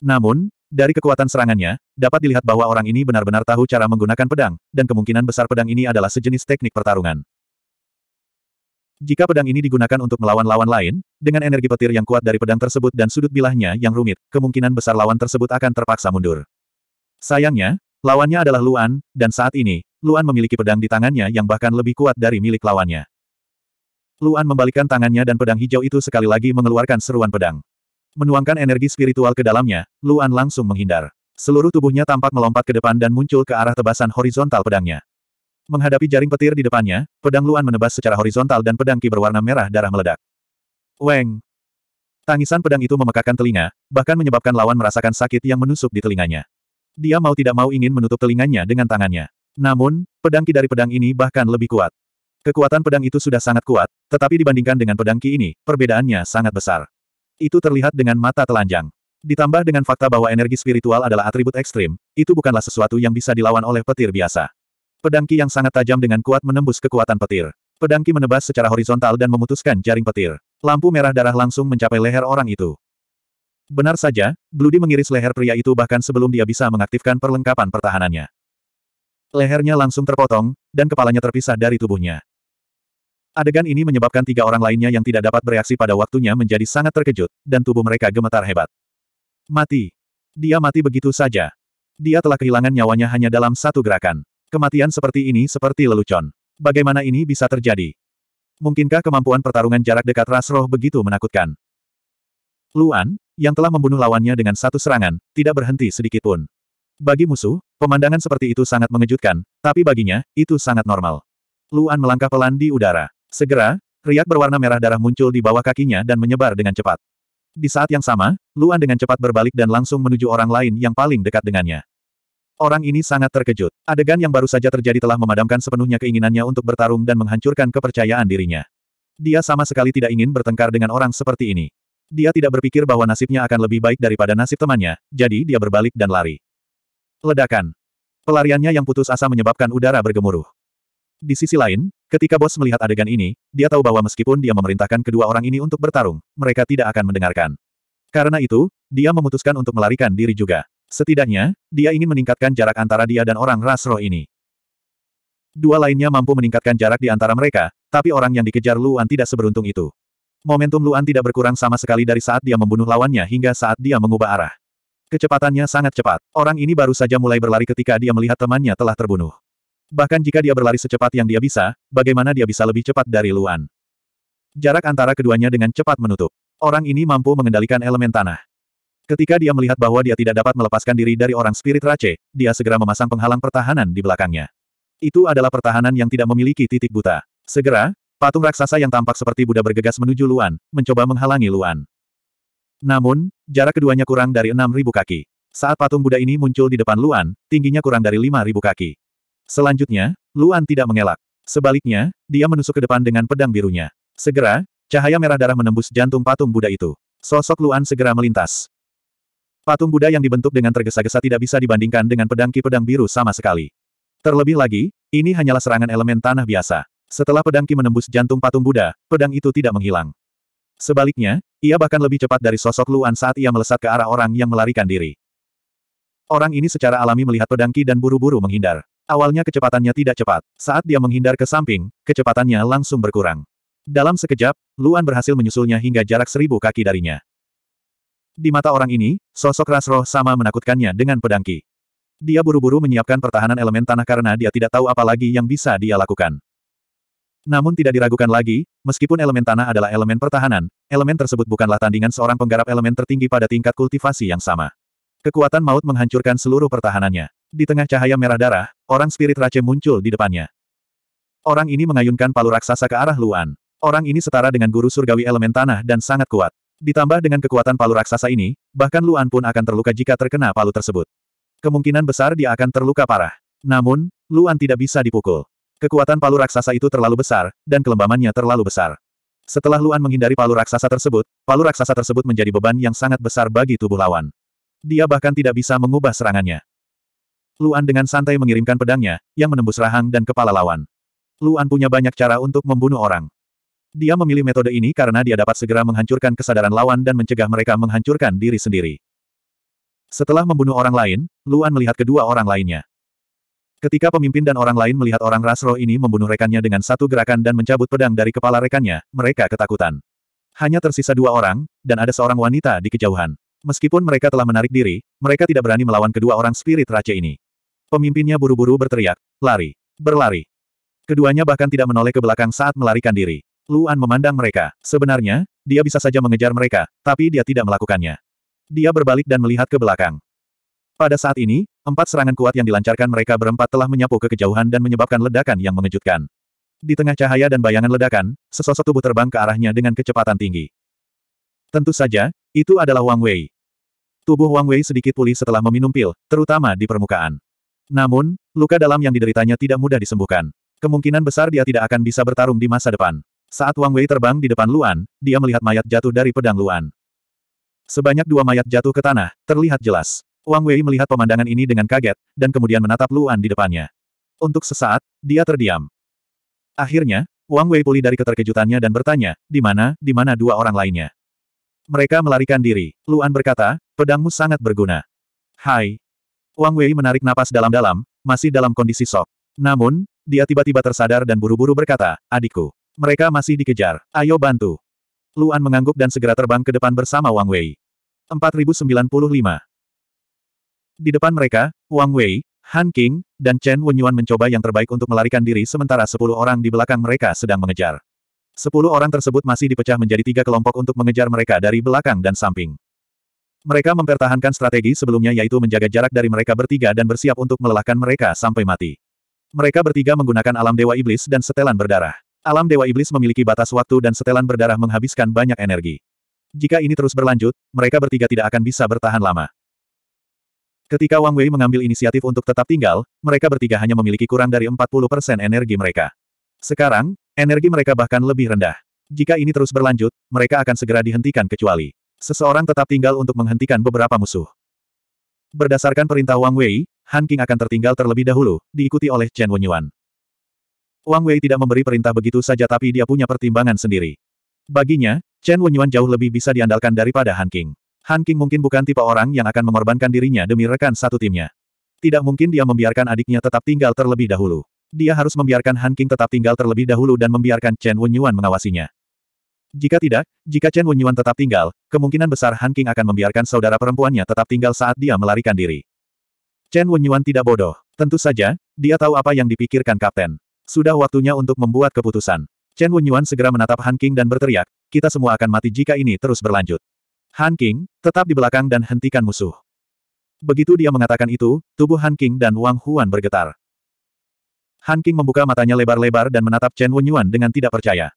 Namun, dari kekuatan serangannya, dapat dilihat bahwa orang ini benar-benar tahu cara menggunakan pedang, dan kemungkinan besar pedang ini adalah sejenis teknik pertarungan. Jika pedang ini digunakan untuk melawan lawan lain, dengan energi petir yang kuat dari pedang tersebut dan sudut bilahnya yang rumit, kemungkinan besar lawan tersebut akan terpaksa mundur. Sayangnya, lawannya adalah Luan, dan saat ini, Luan memiliki pedang di tangannya yang bahkan lebih kuat dari milik lawannya. Luan membalikkan tangannya dan pedang hijau itu sekali lagi mengeluarkan seruan pedang. Menuangkan energi spiritual ke dalamnya, Luan langsung menghindar. Seluruh tubuhnya tampak melompat ke depan dan muncul ke arah tebasan horizontal pedangnya. Menghadapi jaring petir di depannya, pedang Luan menebas secara horizontal dan pedang ki berwarna merah darah meledak. Weng! Tangisan pedang itu memekakan telinga, bahkan menyebabkan lawan merasakan sakit yang menusuk di telinganya. Dia mau tidak mau ingin menutup telinganya dengan tangannya. Namun, pedang ki dari pedang ini bahkan lebih kuat. Kekuatan pedang itu sudah sangat kuat, tetapi dibandingkan dengan pedang ki ini, perbedaannya sangat besar. Itu terlihat dengan mata telanjang. Ditambah dengan fakta bahwa energi spiritual adalah atribut ekstrim, itu bukanlah sesuatu yang bisa dilawan oleh petir biasa. Pedangki yang sangat tajam dengan kuat menembus kekuatan petir. Pedangki menebas secara horizontal dan memutuskan jaring petir. Lampu merah darah langsung mencapai leher orang itu. Benar saja, Bludi mengiris leher pria itu bahkan sebelum dia bisa mengaktifkan perlengkapan pertahanannya. Lehernya langsung terpotong, dan kepalanya terpisah dari tubuhnya. Adegan ini menyebabkan tiga orang lainnya yang tidak dapat bereaksi pada waktunya menjadi sangat terkejut, dan tubuh mereka gemetar hebat. Mati. Dia mati begitu saja. Dia telah kehilangan nyawanya hanya dalam satu gerakan. Kematian seperti ini seperti lelucon. Bagaimana ini bisa terjadi? Mungkinkah kemampuan pertarungan jarak dekat ras roh begitu menakutkan? Luan, yang telah membunuh lawannya dengan satu serangan, tidak berhenti sedikit pun. Bagi musuh, pemandangan seperti itu sangat mengejutkan, tapi baginya, itu sangat normal. Luan melangkah pelan di udara. Segera, riak berwarna merah darah muncul di bawah kakinya dan menyebar dengan cepat. Di saat yang sama, Luan dengan cepat berbalik dan langsung menuju orang lain yang paling dekat dengannya. Orang ini sangat terkejut. Adegan yang baru saja terjadi telah memadamkan sepenuhnya keinginannya untuk bertarung dan menghancurkan kepercayaan dirinya. Dia sama sekali tidak ingin bertengkar dengan orang seperti ini. Dia tidak berpikir bahwa nasibnya akan lebih baik daripada nasib temannya, jadi dia berbalik dan lari. Ledakan. Pelariannya yang putus asa menyebabkan udara bergemuruh. Di sisi lain, ketika bos melihat adegan ini, dia tahu bahwa meskipun dia memerintahkan kedua orang ini untuk bertarung, mereka tidak akan mendengarkan. Karena itu, dia memutuskan untuk melarikan diri juga. Setidaknya, dia ingin meningkatkan jarak antara dia dan orang ras roh ini. Dua lainnya mampu meningkatkan jarak di antara mereka, tapi orang yang dikejar Luan tidak seberuntung itu. Momentum Luan tidak berkurang sama sekali dari saat dia membunuh lawannya hingga saat dia mengubah arah. Kecepatannya sangat cepat. Orang ini baru saja mulai berlari ketika dia melihat temannya telah terbunuh. Bahkan jika dia berlari secepat yang dia bisa, bagaimana dia bisa lebih cepat dari Luan? Jarak antara keduanya dengan cepat menutup. Orang ini mampu mengendalikan elemen tanah. Ketika dia melihat bahwa dia tidak dapat melepaskan diri dari orang spirit race, dia segera memasang penghalang pertahanan di belakangnya. Itu adalah pertahanan yang tidak memiliki titik buta. Segera, patung raksasa yang tampak seperti Buddha bergegas menuju Luan, mencoba menghalangi Luan. Namun, jarak keduanya kurang dari 6.000 kaki. Saat patung Buddha ini muncul di depan Luan, tingginya kurang dari 5.000 kaki. Selanjutnya, Luan tidak mengelak. Sebaliknya, dia menusuk ke depan dengan pedang birunya. Segera, cahaya merah darah menembus jantung patung Buddha itu. Sosok Luan segera melintas. Patung Buddha yang dibentuk dengan tergesa-gesa tidak bisa dibandingkan dengan pedang ki pedang biru sama sekali. Terlebih lagi, ini hanyalah serangan elemen tanah biasa. Setelah pedang ki menembus jantung patung Buddha, pedang itu tidak menghilang. Sebaliknya, ia bahkan lebih cepat dari sosok Luan saat ia melesat ke arah orang yang melarikan diri. Orang ini secara alami melihat pedang Ki dan buru-buru menghindar. Awalnya kecepatannya tidak cepat. Saat dia menghindar ke samping, kecepatannya langsung berkurang. Dalam sekejap, Luan berhasil menyusulnya hingga jarak seribu kaki darinya. Di mata orang ini, sosok Rasroh sama menakutkannya dengan pedangki. Dia buru-buru menyiapkan pertahanan elemen tanah karena dia tidak tahu apa lagi yang bisa dia lakukan. Namun tidak diragukan lagi, meskipun elemen tanah adalah elemen pertahanan, elemen tersebut bukanlah tandingan seorang penggarap elemen tertinggi pada tingkat kultivasi yang sama. Kekuatan maut menghancurkan seluruh pertahanannya. Di tengah cahaya merah darah, orang spirit race muncul di depannya. Orang ini mengayunkan palu raksasa ke arah Luan. Orang ini setara dengan guru surgawi elemen tanah dan sangat kuat. Ditambah dengan kekuatan palu raksasa ini, bahkan Luan pun akan terluka jika terkena palu tersebut. Kemungkinan besar dia akan terluka parah. Namun, Luan tidak bisa dipukul. Kekuatan palu raksasa itu terlalu besar, dan kelembamannya terlalu besar. Setelah Luan menghindari palu raksasa tersebut, palu raksasa tersebut menjadi beban yang sangat besar bagi tubuh lawan. Dia bahkan tidak bisa mengubah serangannya. Luan dengan santai mengirimkan pedangnya, yang menembus rahang dan kepala lawan. Luan punya banyak cara untuk membunuh orang. Dia memilih metode ini karena dia dapat segera menghancurkan kesadaran lawan dan mencegah mereka menghancurkan diri sendiri. Setelah membunuh orang lain, Luan melihat kedua orang lainnya. Ketika pemimpin dan orang lain melihat orang Rasro ini membunuh rekannya dengan satu gerakan dan mencabut pedang dari kepala rekannya, mereka ketakutan. Hanya tersisa dua orang, dan ada seorang wanita di kejauhan. Meskipun mereka telah menarik diri, mereka tidak berani melawan kedua orang spirit raja ini. Pemimpinnya buru-buru berteriak, lari, berlari. Keduanya bahkan tidak menoleh ke belakang saat melarikan diri. Luan memandang mereka. Sebenarnya, dia bisa saja mengejar mereka, tapi dia tidak melakukannya. Dia berbalik dan melihat ke belakang. Pada saat ini, empat serangan kuat yang dilancarkan mereka berempat telah menyapu ke kejauhan dan menyebabkan ledakan yang mengejutkan. Di tengah cahaya dan bayangan ledakan, sesosok tubuh terbang ke arahnya dengan kecepatan tinggi. Tentu saja, itu adalah Wang Wei. Tubuh Wang Wei sedikit pulih setelah meminum pil, terutama di permukaan. Namun, luka dalam yang dideritanya tidak mudah disembuhkan. Kemungkinan besar dia tidak akan bisa bertarung di masa depan. Saat Wang Wei terbang di depan Luan, dia melihat mayat jatuh dari pedang Luan. Sebanyak dua mayat jatuh ke tanah, terlihat jelas. Wang Wei melihat pemandangan ini dengan kaget, dan kemudian menatap Luan di depannya. Untuk sesaat, dia terdiam. Akhirnya, Wang Wei pulih dari keterkejutannya dan bertanya, di mana, di mana dua orang lainnya? Mereka melarikan diri. Luan berkata, pedangmu sangat berguna. Hai, Wang Wei menarik napas dalam-dalam, masih dalam kondisi sok. Namun, dia tiba-tiba tersadar dan buru-buru berkata, adikku. Mereka masih dikejar, ayo bantu. Luan mengangguk dan segera terbang ke depan bersama Wang Wei. 4095 Di depan mereka, Wang Wei, Han King, dan Chen Wenyuan mencoba yang terbaik untuk melarikan diri sementara sepuluh orang di belakang mereka sedang mengejar. Sepuluh orang tersebut masih dipecah menjadi tiga kelompok untuk mengejar mereka dari belakang dan samping. Mereka mempertahankan strategi sebelumnya yaitu menjaga jarak dari mereka bertiga dan bersiap untuk melelahkan mereka sampai mati. Mereka bertiga menggunakan alam dewa iblis dan setelan berdarah. Alam dewa iblis memiliki batas waktu dan setelan berdarah menghabiskan banyak energi. Jika ini terus berlanjut, mereka bertiga tidak akan bisa bertahan lama. Ketika Wang Wei mengambil inisiatif untuk tetap tinggal, mereka bertiga hanya memiliki kurang dari 40% energi mereka. Sekarang, energi mereka bahkan lebih rendah. Jika ini terus berlanjut, mereka akan segera dihentikan kecuali Seseorang tetap tinggal untuk menghentikan beberapa musuh. Berdasarkan perintah Wang Wei, Han King akan tertinggal terlebih dahulu, diikuti oleh Chen Wenyuan. Wang Wei tidak memberi perintah begitu saja tapi dia punya pertimbangan sendiri. Baginya, Chen Wenyuan jauh lebih bisa diandalkan daripada Han King. Han King mungkin bukan tipe orang yang akan mengorbankan dirinya demi rekan satu timnya. Tidak mungkin dia membiarkan adiknya tetap tinggal terlebih dahulu. Dia harus membiarkan Han King tetap tinggal terlebih dahulu dan membiarkan Chen Wenyuan mengawasinya. Jika tidak, jika Chen Wenyuan tetap tinggal, kemungkinan besar Han King akan membiarkan saudara perempuannya tetap tinggal saat dia melarikan diri. Chen Wenyuan tidak bodoh. Tentu saja, dia tahu apa yang dipikirkan kapten. Sudah waktunya untuk membuat keputusan. Chen Wenyuan segera menatap Han King dan berteriak, kita semua akan mati jika ini terus berlanjut. Han King, tetap di belakang dan hentikan musuh. Begitu dia mengatakan itu, tubuh Han King dan Wang Huan bergetar. Han King membuka matanya lebar-lebar dan menatap Chen Wenyuan dengan tidak percaya.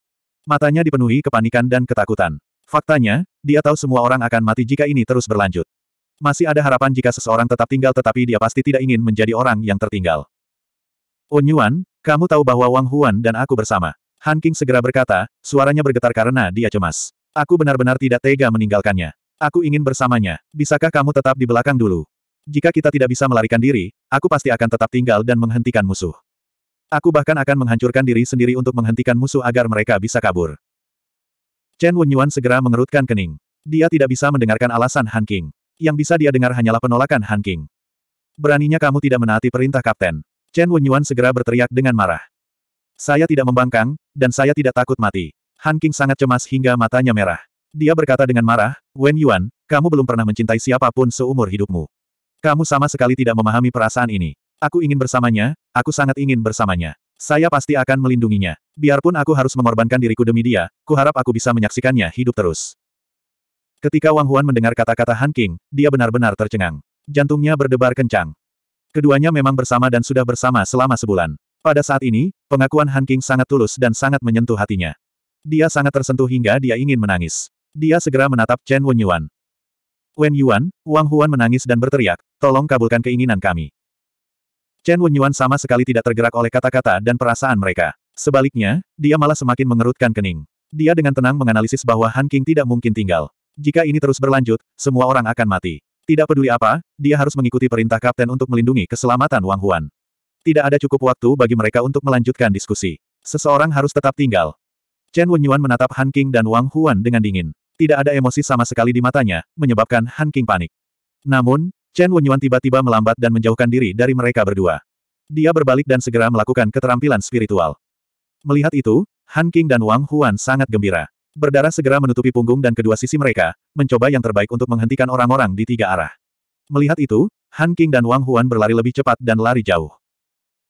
Matanya dipenuhi kepanikan dan ketakutan. Faktanya, dia tahu semua orang akan mati jika ini terus berlanjut. Masih ada harapan jika seseorang tetap tinggal tetapi dia pasti tidak ingin menjadi orang yang tertinggal. Onyuan, oh kamu tahu bahwa Wang Huan dan aku bersama. Han King segera berkata, suaranya bergetar karena dia cemas. Aku benar-benar tidak tega meninggalkannya. Aku ingin bersamanya. Bisakah kamu tetap di belakang dulu? Jika kita tidak bisa melarikan diri, aku pasti akan tetap tinggal dan menghentikan musuh. Aku bahkan akan menghancurkan diri sendiri untuk menghentikan musuh agar mereka bisa kabur. Chen Wenyuan segera mengerutkan kening. Dia tidak bisa mendengarkan alasan Han King. Yang bisa dia dengar hanyalah penolakan Han King. Beraninya kamu tidak menaati perintah kapten. Chen Wenyuan segera berteriak dengan marah. Saya tidak membangkang, dan saya tidak takut mati. Han King sangat cemas hingga matanya merah. Dia berkata dengan marah, Wen Yuan, kamu belum pernah mencintai siapapun seumur hidupmu. Kamu sama sekali tidak memahami perasaan ini. Aku ingin bersamanya, Aku sangat ingin bersamanya. Saya pasti akan melindunginya. Biarpun aku harus mengorbankan diriku demi dia, kuharap aku bisa menyaksikannya hidup terus. Ketika Wang Huan mendengar kata-kata Han King, dia benar-benar tercengang. Jantungnya berdebar kencang. Keduanya memang bersama dan sudah bersama selama sebulan. Pada saat ini, pengakuan Han King sangat tulus dan sangat menyentuh hatinya. Dia sangat tersentuh hingga dia ingin menangis. Dia segera menatap Chen Wen Yuan. Wen Yuan, Wang Huan menangis dan berteriak, tolong kabulkan keinginan kami. Chen Wenyuan sama sekali tidak tergerak oleh kata-kata dan perasaan mereka. Sebaliknya, dia malah semakin mengerutkan kening. Dia dengan tenang menganalisis bahwa Han King tidak mungkin tinggal. Jika ini terus berlanjut, semua orang akan mati. Tidak peduli apa, dia harus mengikuti perintah kapten untuk melindungi keselamatan Wang Huan. Tidak ada cukup waktu bagi mereka untuk melanjutkan diskusi. Seseorang harus tetap tinggal. Chen Wenyuan menatap Han King dan Wang Huan dengan dingin. Tidak ada emosi sama sekali di matanya, menyebabkan Han King panik. Namun, Chen Wenyuan tiba-tiba melambat dan menjauhkan diri dari mereka berdua. Dia berbalik dan segera melakukan keterampilan spiritual. Melihat itu, Han King dan Wang Huan sangat gembira. Berdarah segera menutupi punggung dan kedua sisi mereka, mencoba yang terbaik untuk menghentikan orang-orang di tiga arah. Melihat itu, Han King dan Wang Huan berlari lebih cepat dan lari jauh.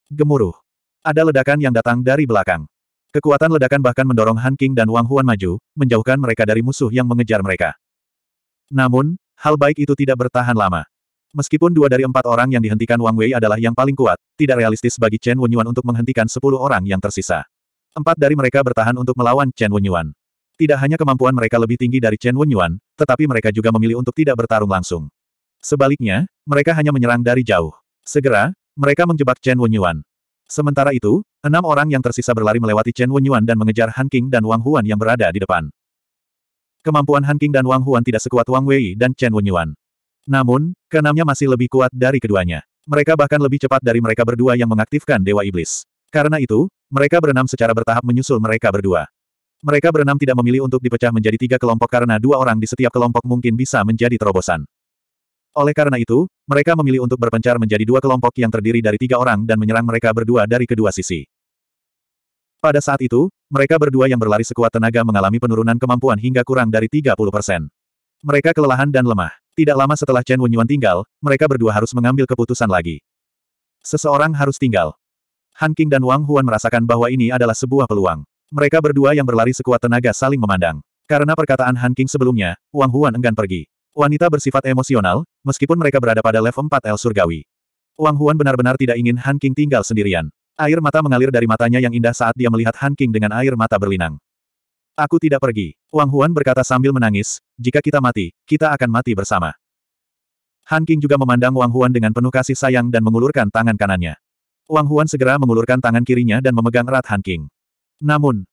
Gemuruh. Ada ledakan yang datang dari belakang. Kekuatan ledakan bahkan mendorong Han King dan Wang Huan maju, menjauhkan mereka dari musuh yang mengejar mereka. Namun, hal baik itu tidak bertahan lama. Meskipun dua dari empat orang yang dihentikan Wang Wei adalah yang paling kuat, tidak realistis bagi Chen Wenyuan untuk menghentikan sepuluh orang yang tersisa. Empat dari mereka bertahan untuk melawan Chen Wenyuan. Tidak hanya kemampuan mereka lebih tinggi dari Chen Wenyuan, tetapi mereka juga memilih untuk tidak bertarung langsung. Sebaliknya, mereka hanya menyerang dari jauh. Segera, mereka menjebak Chen Wenyuan. Sementara itu, enam orang yang tersisa berlari melewati Chen Wenyuan dan mengejar Han King dan Wang Huan yang berada di depan. Kemampuan Han King dan Wang Huan tidak sekuat Wang Wei dan Chen Wenyuan. Namun, keenamnya masih lebih kuat dari keduanya. Mereka bahkan lebih cepat dari mereka berdua yang mengaktifkan Dewa Iblis. Karena itu, mereka berenam secara bertahap menyusul mereka berdua. Mereka berenam tidak memilih untuk dipecah menjadi tiga kelompok karena dua orang di setiap kelompok mungkin bisa menjadi terobosan. Oleh karena itu, mereka memilih untuk berpencar menjadi dua kelompok yang terdiri dari tiga orang dan menyerang mereka berdua dari kedua sisi. Pada saat itu, mereka berdua yang berlari sekuat tenaga mengalami penurunan kemampuan hingga kurang dari 30 persen. Mereka kelelahan dan lemah. Tidak lama setelah Chen Wenyuan tinggal, mereka berdua harus mengambil keputusan lagi. Seseorang harus tinggal. Han King dan Wang Huan merasakan bahwa ini adalah sebuah peluang. Mereka berdua yang berlari sekuat tenaga saling memandang. Karena perkataan Han King sebelumnya, Wang Huan enggan pergi. Wanita bersifat emosional, meskipun mereka berada pada level 4 El Surgawi. Wang Huan benar-benar tidak ingin Han King tinggal sendirian. Air mata mengalir dari matanya yang indah saat dia melihat Han King dengan air mata berlinang. Aku tidak pergi. Wang Huan berkata sambil menangis, jika kita mati, kita akan mati bersama. Han King juga memandang Wang Huan dengan penuh kasih sayang dan mengulurkan tangan kanannya. Wang Huan segera mengulurkan tangan kirinya dan memegang erat Han King. Namun,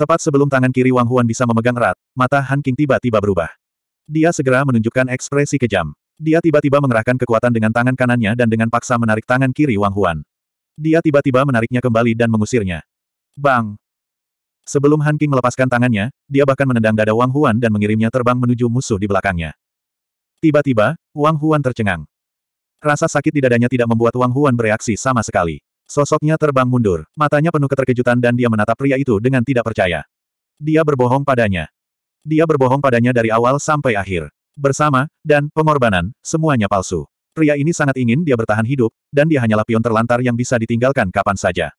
tepat sebelum tangan kiri Wang Huan bisa memegang erat, mata Han King tiba-tiba berubah. Dia segera menunjukkan ekspresi kejam. Dia tiba-tiba mengerahkan kekuatan dengan tangan kanannya dan dengan paksa menarik tangan kiri Wang Huan. Dia tiba-tiba menariknya kembali dan mengusirnya. Bang! Sebelum Han King melepaskan tangannya, dia bahkan menendang dada Wang Huan dan mengirimnya terbang menuju musuh di belakangnya. Tiba-tiba, Wang Huan tercengang. Rasa sakit di dadanya tidak membuat Wang Huan bereaksi sama sekali. Sosoknya terbang mundur, matanya penuh keterkejutan dan dia menatap pria itu dengan tidak percaya. Dia berbohong padanya. Dia berbohong padanya dari awal sampai akhir. Bersama, dan pengorbanan, semuanya palsu. Pria ini sangat ingin dia bertahan hidup, dan dia hanyalah pion terlantar yang bisa ditinggalkan kapan saja.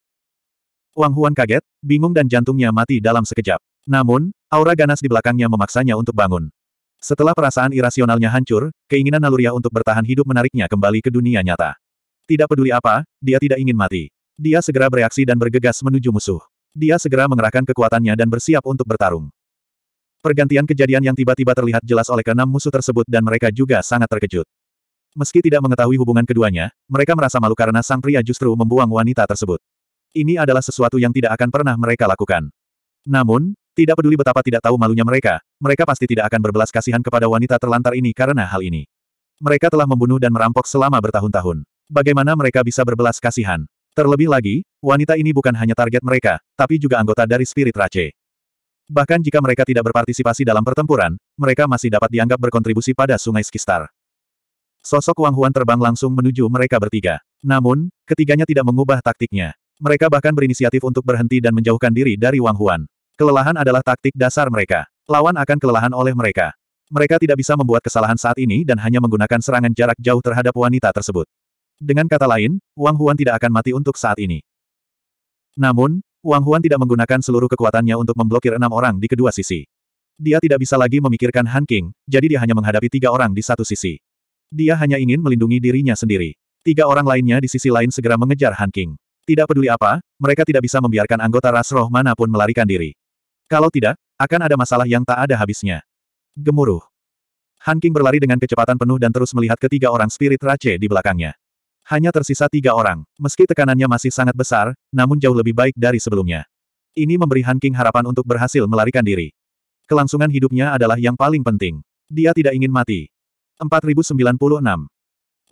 Wang Huan kaget, bingung dan jantungnya mati dalam sekejap. Namun, aura ganas di belakangnya memaksanya untuk bangun. Setelah perasaan irasionalnya hancur, keinginan naluria untuk bertahan hidup menariknya kembali ke dunia nyata. Tidak peduli apa, dia tidak ingin mati. Dia segera bereaksi dan bergegas menuju musuh. Dia segera mengerahkan kekuatannya dan bersiap untuk bertarung. Pergantian kejadian yang tiba-tiba terlihat jelas oleh keenam musuh tersebut dan mereka juga sangat terkejut. Meski tidak mengetahui hubungan keduanya, mereka merasa malu karena sang pria justru membuang wanita tersebut. Ini adalah sesuatu yang tidak akan pernah mereka lakukan. Namun, tidak peduli betapa tidak tahu malunya mereka, mereka pasti tidak akan berbelas kasihan kepada wanita terlantar ini karena hal ini. Mereka telah membunuh dan merampok selama bertahun-tahun. Bagaimana mereka bisa berbelas kasihan? Terlebih lagi, wanita ini bukan hanya target mereka, tapi juga anggota dari Spirit Rache. Bahkan jika mereka tidak berpartisipasi dalam pertempuran, mereka masih dapat dianggap berkontribusi pada Sungai Skistar. Sosok Wang Huan terbang langsung menuju mereka bertiga. Namun, ketiganya tidak mengubah taktiknya. Mereka bahkan berinisiatif untuk berhenti dan menjauhkan diri dari Wang Huan. Kelelahan adalah taktik dasar mereka. Lawan akan kelelahan oleh mereka. Mereka tidak bisa membuat kesalahan saat ini dan hanya menggunakan serangan jarak jauh terhadap wanita tersebut. Dengan kata lain, Wang Huan tidak akan mati untuk saat ini. Namun, Wang Huan tidak menggunakan seluruh kekuatannya untuk memblokir enam orang di kedua sisi. Dia tidak bisa lagi memikirkan Han King, jadi dia hanya menghadapi tiga orang di satu sisi. Dia hanya ingin melindungi dirinya sendiri. Tiga orang lainnya di sisi lain segera mengejar Han King. Tidak peduli apa, mereka tidak bisa membiarkan anggota ras roh manapun melarikan diri. Kalau tidak, akan ada masalah yang tak ada habisnya. Gemuruh. Han King berlari dengan kecepatan penuh dan terus melihat ketiga orang spirit race di belakangnya. Hanya tersisa tiga orang. Meski tekanannya masih sangat besar, namun jauh lebih baik dari sebelumnya. Ini memberi Han King harapan untuk berhasil melarikan diri. Kelangsungan hidupnya adalah yang paling penting. Dia tidak ingin mati. 4096.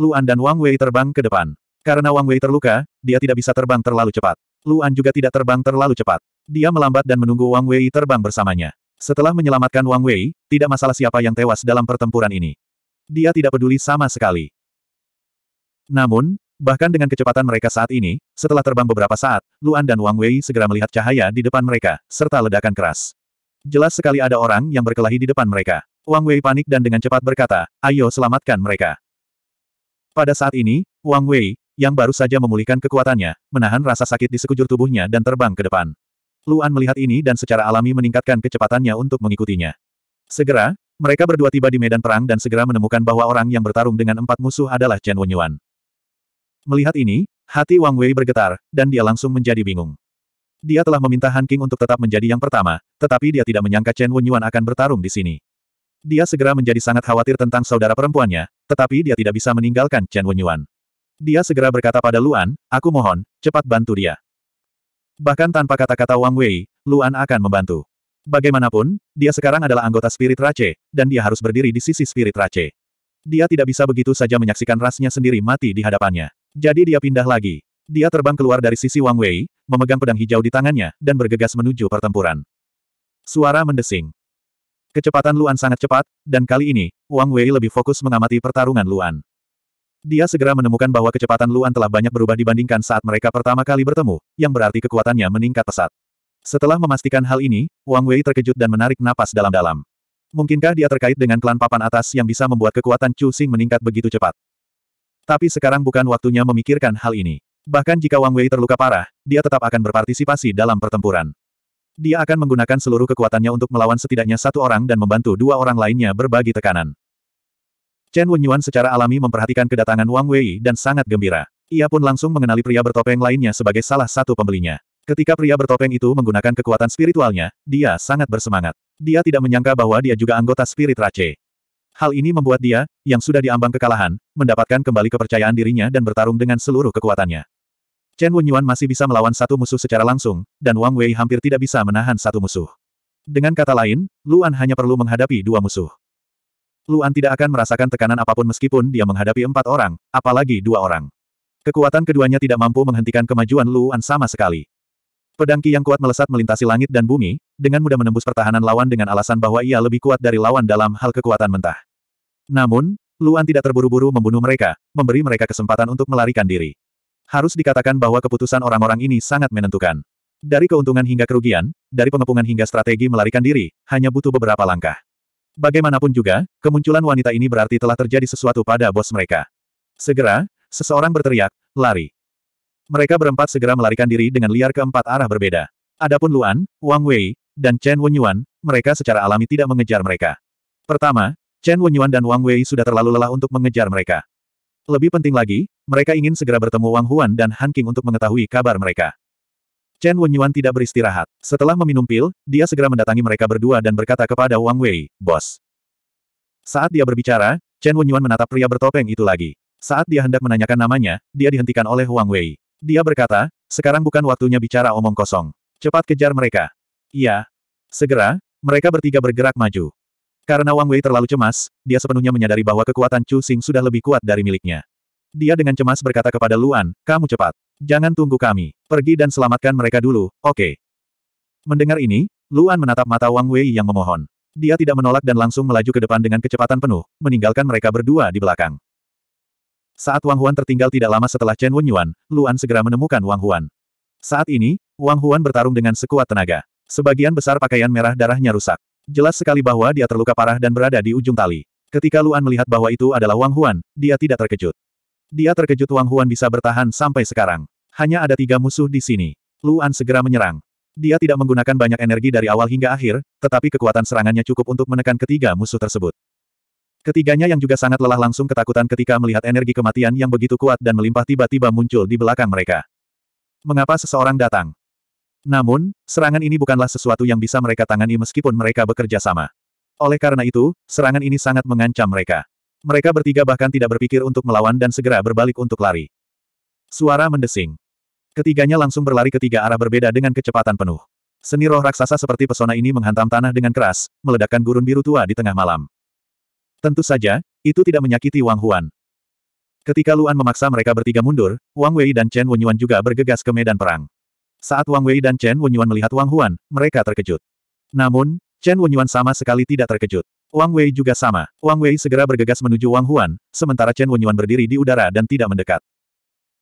Luan dan Wang Wei terbang ke depan. Karena Wang Wei terluka, dia tidak bisa terbang terlalu cepat. Luan juga tidak terbang terlalu cepat. Dia melambat dan menunggu Wang Wei terbang bersamanya. Setelah menyelamatkan Wang Wei, tidak masalah siapa yang tewas dalam pertempuran ini. Dia tidak peduli sama sekali. Namun, bahkan dengan kecepatan mereka saat ini, setelah terbang beberapa saat, Luan dan Wang Wei segera melihat cahaya di depan mereka, serta ledakan keras. Jelas sekali ada orang yang berkelahi di depan mereka. Wang Wei panik dan dengan cepat berkata, ayo selamatkan mereka. Pada saat ini, Wang Wei, yang baru saja memulihkan kekuatannya, menahan rasa sakit di sekujur tubuhnya dan terbang ke depan. Luan melihat ini dan secara alami meningkatkan kecepatannya untuk mengikutinya. Segera, mereka berdua tiba di medan perang dan segera menemukan bahwa orang yang bertarung dengan empat musuh adalah Chen Wenyuan. Melihat ini, hati Wang Wei bergetar, dan dia langsung menjadi bingung. Dia telah meminta Han King untuk tetap menjadi yang pertama, tetapi dia tidak menyangka Chen Wenyuan akan bertarung di sini. Dia segera menjadi sangat khawatir tentang saudara perempuannya, tetapi dia tidak bisa meninggalkan Chen Wenyuan. Dia segera berkata pada Luan, aku mohon, cepat bantu dia. Bahkan tanpa kata-kata Wang Wei, Luan akan membantu. Bagaimanapun, dia sekarang adalah anggota spirit Rache, dan dia harus berdiri di sisi spirit Rache. Dia tidak bisa begitu saja menyaksikan rasnya sendiri mati di hadapannya. Jadi dia pindah lagi. Dia terbang keluar dari sisi Wang Wei, memegang pedang hijau di tangannya, dan bergegas menuju pertempuran. Suara mendesing. Kecepatan Luan sangat cepat, dan kali ini, Wang Wei lebih fokus mengamati pertarungan Luan. Dia segera menemukan bahwa kecepatan Luan telah banyak berubah dibandingkan saat mereka pertama kali bertemu, yang berarti kekuatannya meningkat pesat. Setelah memastikan hal ini, Wang Wei terkejut dan menarik napas dalam-dalam. Mungkinkah dia terkait dengan klan papan atas yang bisa membuat kekuatan Chu Xing meningkat begitu cepat? Tapi sekarang bukan waktunya memikirkan hal ini. Bahkan jika Wang Wei terluka parah, dia tetap akan berpartisipasi dalam pertempuran. Dia akan menggunakan seluruh kekuatannya untuk melawan setidaknya satu orang dan membantu dua orang lainnya berbagi tekanan. Chen Wenyuan secara alami memperhatikan kedatangan Wang Wei dan sangat gembira. Ia pun langsung mengenali pria bertopeng lainnya sebagai salah satu pembelinya. Ketika pria bertopeng itu menggunakan kekuatan spiritualnya, dia sangat bersemangat. Dia tidak menyangka bahwa dia juga anggota spirit Rache. Hal ini membuat dia, yang sudah diambang kekalahan, mendapatkan kembali kepercayaan dirinya dan bertarung dengan seluruh kekuatannya. Chen Wenyuan masih bisa melawan satu musuh secara langsung, dan Wang Wei hampir tidak bisa menahan satu musuh. Dengan kata lain, Luan hanya perlu menghadapi dua musuh. Luan tidak akan merasakan tekanan apapun meskipun dia menghadapi empat orang, apalagi dua orang. Kekuatan keduanya tidak mampu menghentikan kemajuan Luan sama sekali. Pedang Qi yang kuat melesat melintasi langit dan bumi, dengan mudah menembus pertahanan lawan dengan alasan bahwa ia lebih kuat dari lawan dalam hal kekuatan mentah. Namun, Luan tidak terburu-buru membunuh mereka, memberi mereka kesempatan untuk melarikan diri. Harus dikatakan bahwa keputusan orang-orang ini sangat menentukan. Dari keuntungan hingga kerugian, dari pengepungan hingga strategi melarikan diri, hanya butuh beberapa langkah. Bagaimanapun juga, kemunculan wanita ini berarti telah terjadi sesuatu pada bos mereka. Segera, seseorang berteriak, lari. Mereka berempat segera melarikan diri dengan liar ke empat arah berbeda. Adapun Luan, Wang Wei, dan Chen Wenyuan, mereka secara alami tidak mengejar mereka. Pertama, Chen Wenyuan dan Wang Wei sudah terlalu lelah untuk mengejar mereka. Lebih penting lagi, mereka ingin segera bertemu Wang Huan dan Han King untuk mengetahui kabar mereka. Chen Wenyuan tidak beristirahat. Setelah meminum pil, dia segera mendatangi mereka berdua dan berkata kepada Wang Wei, Bos. Saat dia berbicara, Chen Wenyuan menatap pria bertopeng itu lagi. Saat dia hendak menanyakan namanya, dia dihentikan oleh Wang Wei. Dia berkata, sekarang bukan waktunya bicara omong kosong. Cepat kejar mereka. Iya. Segera, mereka bertiga bergerak maju. Karena Wang Wei terlalu cemas, dia sepenuhnya menyadari bahwa kekuatan Chu Xing sudah lebih kuat dari miliknya. Dia dengan cemas berkata kepada Luan, kamu cepat. Jangan tunggu kami. Pergi dan selamatkan mereka dulu, oke. Okay. Mendengar ini, Luan menatap mata Wang Wei yang memohon. Dia tidak menolak dan langsung melaju ke depan dengan kecepatan penuh, meninggalkan mereka berdua di belakang. Saat Wang Huan tertinggal tidak lama setelah Chen Wenyuan, Luan segera menemukan Wang Huan. Saat ini, Wang Huan bertarung dengan sekuat tenaga. Sebagian besar pakaian merah darahnya rusak. Jelas sekali bahwa dia terluka parah dan berada di ujung tali. Ketika Luan melihat bahwa itu adalah Wang Huan, dia tidak terkejut. Dia terkejut Wang Huan bisa bertahan sampai sekarang. Hanya ada tiga musuh di sini. Luan segera menyerang. Dia tidak menggunakan banyak energi dari awal hingga akhir, tetapi kekuatan serangannya cukup untuk menekan ketiga musuh tersebut. Ketiganya yang juga sangat lelah langsung ketakutan ketika melihat energi kematian yang begitu kuat dan melimpah tiba-tiba muncul di belakang mereka. Mengapa seseorang datang? Namun, serangan ini bukanlah sesuatu yang bisa mereka tangani meskipun mereka bekerja sama. Oleh karena itu, serangan ini sangat mengancam mereka. Mereka bertiga bahkan tidak berpikir untuk melawan dan segera berbalik untuk lari. Suara mendesing. Ketiganya langsung berlari ke tiga arah berbeda dengan kecepatan penuh. Seni roh raksasa seperti pesona ini menghantam tanah dengan keras, meledakkan gurun biru tua di tengah malam. Tentu saja, itu tidak menyakiti Wang Huan. Ketika Luan memaksa mereka bertiga mundur, Wang Wei dan Chen Wenyuan juga bergegas ke medan perang. Saat Wang Wei dan Chen Wenyuan melihat Wang Huan, mereka terkejut. Namun, Chen Wenyuan sama sekali tidak terkejut. Wang Wei juga sama. Wang Wei segera bergegas menuju Wang Huan, sementara Chen Wenyuan berdiri di udara dan tidak mendekat.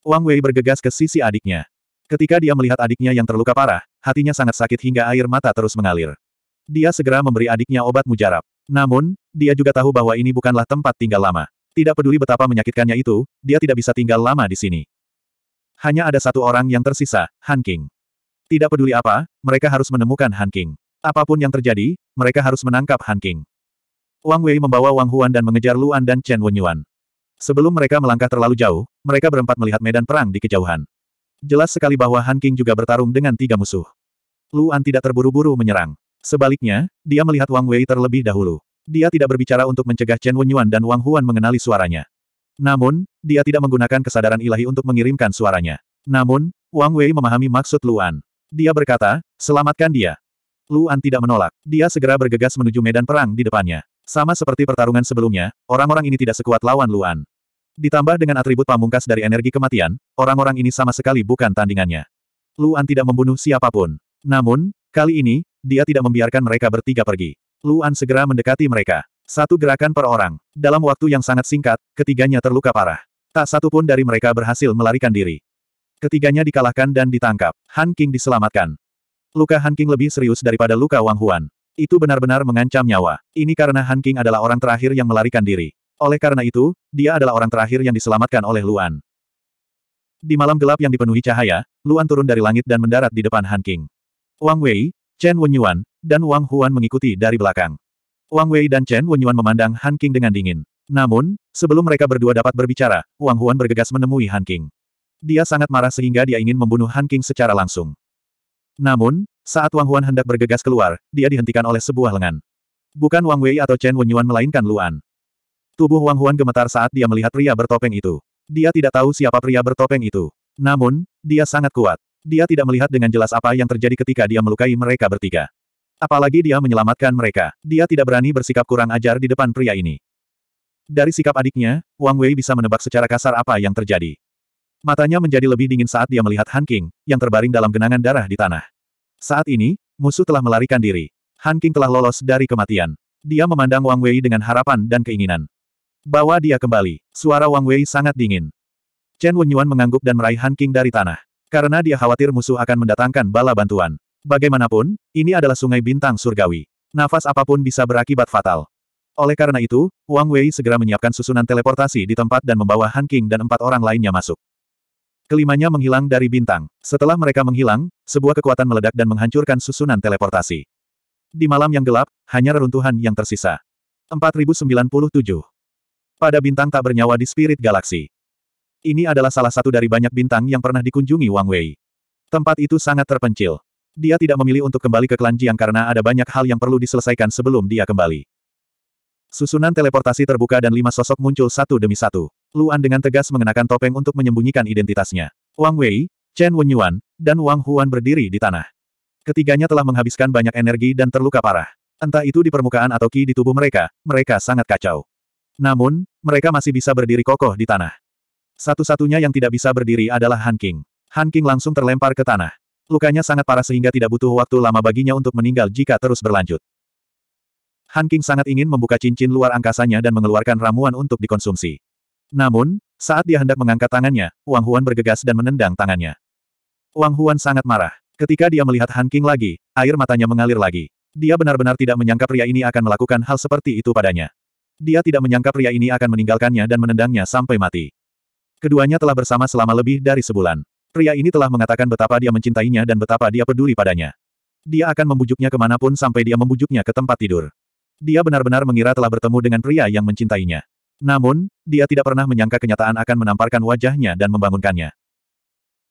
Wang Wei bergegas ke sisi adiknya. Ketika dia melihat adiknya yang terluka parah, hatinya sangat sakit hingga air mata terus mengalir. Dia segera memberi adiknya obat mujarab. Namun, dia juga tahu bahwa ini bukanlah tempat tinggal lama. Tidak peduli betapa menyakitkannya itu, dia tidak bisa tinggal lama di sini. Hanya ada satu orang yang tersisa, Han King. Tidak peduli apa, mereka harus menemukan Han King. Apapun yang terjadi, mereka harus menangkap Han King. Wang Wei membawa Wang Huan dan mengejar Luan dan Chen Wenyuan. Sebelum mereka melangkah terlalu jauh, mereka berempat melihat medan perang di kejauhan. Jelas sekali bahwa Han King juga bertarung dengan tiga musuh. Luan tidak terburu-buru menyerang. Sebaliknya, dia melihat Wang Wei terlebih dahulu. Dia tidak berbicara untuk mencegah Chen Wenyuan dan Wang Huan mengenali suaranya. Namun, dia tidak menggunakan kesadaran ilahi untuk mengirimkan suaranya. Namun, Wang Wei memahami maksud Luan. Dia berkata, selamatkan dia. Luan tidak menolak. Dia segera bergegas menuju medan perang di depannya. Sama seperti pertarungan sebelumnya, orang-orang ini tidak sekuat lawan Luan. Ditambah dengan atribut pamungkas dari energi kematian, orang-orang ini sama sekali bukan tandingannya. Luan tidak membunuh siapapun. Namun, kali ini, dia tidak membiarkan mereka bertiga pergi. Luan segera mendekati mereka. Satu gerakan per orang. Dalam waktu yang sangat singkat, ketiganya terluka parah. Tak satu pun dari mereka berhasil melarikan diri. Ketiganya dikalahkan dan ditangkap. Han King diselamatkan. Luka Han King lebih serius daripada luka Wang Huan. Itu benar-benar mengancam nyawa. Ini karena Han King adalah orang terakhir yang melarikan diri. Oleh karena itu, dia adalah orang terakhir yang diselamatkan oleh Luan. Di malam gelap yang dipenuhi cahaya, Luan turun dari langit dan mendarat di depan Han King. Wang Wei, Chen Wenyuan, dan Wang Huan mengikuti dari belakang. Wang Wei dan Chen Wenyuan memandang Han King dengan dingin. Namun, sebelum mereka berdua dapat berbicara, Wang Huan bergegas menemui Han King. Dia sangat marah sehingga dia ingin membunuh Han King secara langsung. Namun, saat Wang Huan hendak bergegas keluar, dia dihentikan oleh sebuah lengan. Bukan Wang Wei atau Chen Wenyuan melainkan Luan. Tubuh Wang Huan gemetar saat dia melihat pria bertopeng itu. Dia tidak tahu siapa pria bertopeng itu. Namun, dia sangat kuat. Dia tidak melihat dengan jelas apa yang terjadi ketika dia melukai mereka bertiga. Apalagi dia menyelamatkan mereka. Dia tidak berani bersikap kurang ajar di depan pria ini. Dari sikap adiknya, Wang Wei bisa menebak secara kasar apa yang terjadi. Matanya menjadi lebih dingin saat dia melihat Han King, yang terbaring dalam genangan darah di tanah. Saat ini, musuh telah melarikan diri. Han King telah lolos dari kematian. Dia memandang Wang Wei dengan harapan dan keinginan. Bawa dia kembali. Suara Wang Wei sangat dingin. Chen Wenyuan mengangguk dan meraih Han King dari tanah. Karena dia khawatir musuh akan mendatangkan bala bantuan. Bagaimanapun, ini adalah sungai bintang surgawi. Nafas apapun bisa berakibat fatal. Oleh karena itu, Wang Wei segera menyiapkan susunan teleportasi di tempat dan membawa Han King dan empat orang lainnya masuk. Kelimanya menghilang dari bintang. Setelah mereka menghilang, sebuah kekuatan meledak dan menghancurkan susunan teleportasi. Di malam yang gelap, hanya reruntuhan yang tersisa. 4097. Pada bintang tak bernyawa di Spirit Galaxy. Ini adalah salah satu dari banyak bintang yang pernah dikunjungi Wang Wei. Tempat itu sangat terpencil. Dia tidak memilih untuk kembali ke klan Jiang karena ada banyak hal yang perlu diselesaikan sebelum dia kembali. Susunan teleportasi terbuka dan lima sosok muncul satu demi satu. Luan dengan tegas mengenakan topeng untuk menyembunyikan identitasnya. Wang Wei, Chen Wenyuan, dan Wang Huan berdiri di tanah. Ketiganya telah menghabiskan banyak energi dan terluka parah. Entah itu di permukaan atau ki di tubuh mereka, mereka sangat kacau. Namun, mereka masih bisa berdiri kokoh di tanah. Satu-satunya yang tidak bisa berdiri adalah Han King. Han King langsung terlempar ke tanah. Lukanya sangat parah sehingga tidak butuh waktu lama baginya untuk meninggal jika terus berlanjut. Han King sangat ingin membuka cincin luar angkasanya dan mengeluarkan ramuan untuk dikonsumsi. Namun, saat dia hendak mengangkat tangannya, Wang Huan bergegas dan menendang tangannya. Wang Huan sangat marah. Ketika dia melihat Han King lagi, air matanya mengalir lagi. Dia benar-benar tidak menyangka pria ini akan melakukan hal seperti itu padanya. Dia tidak menyangka pria ini akan meninggalkannya dan menendangnya sampai mati. Keduanya telah bersama selama lebih dari sebulan. Pria ini telah mengatakan betapa dia mencintainya dan betapa dia peduli padanya. Dia akan membujuknya kemanapun sampai dia membujuknya ke tempat tidur. Dia benar-benar mengira telah bertemu dengan pria yang mencintainya. Namun, dia tidak pernah menyangka kenyataan akan menamparkan wajahnya dan membangunkannya.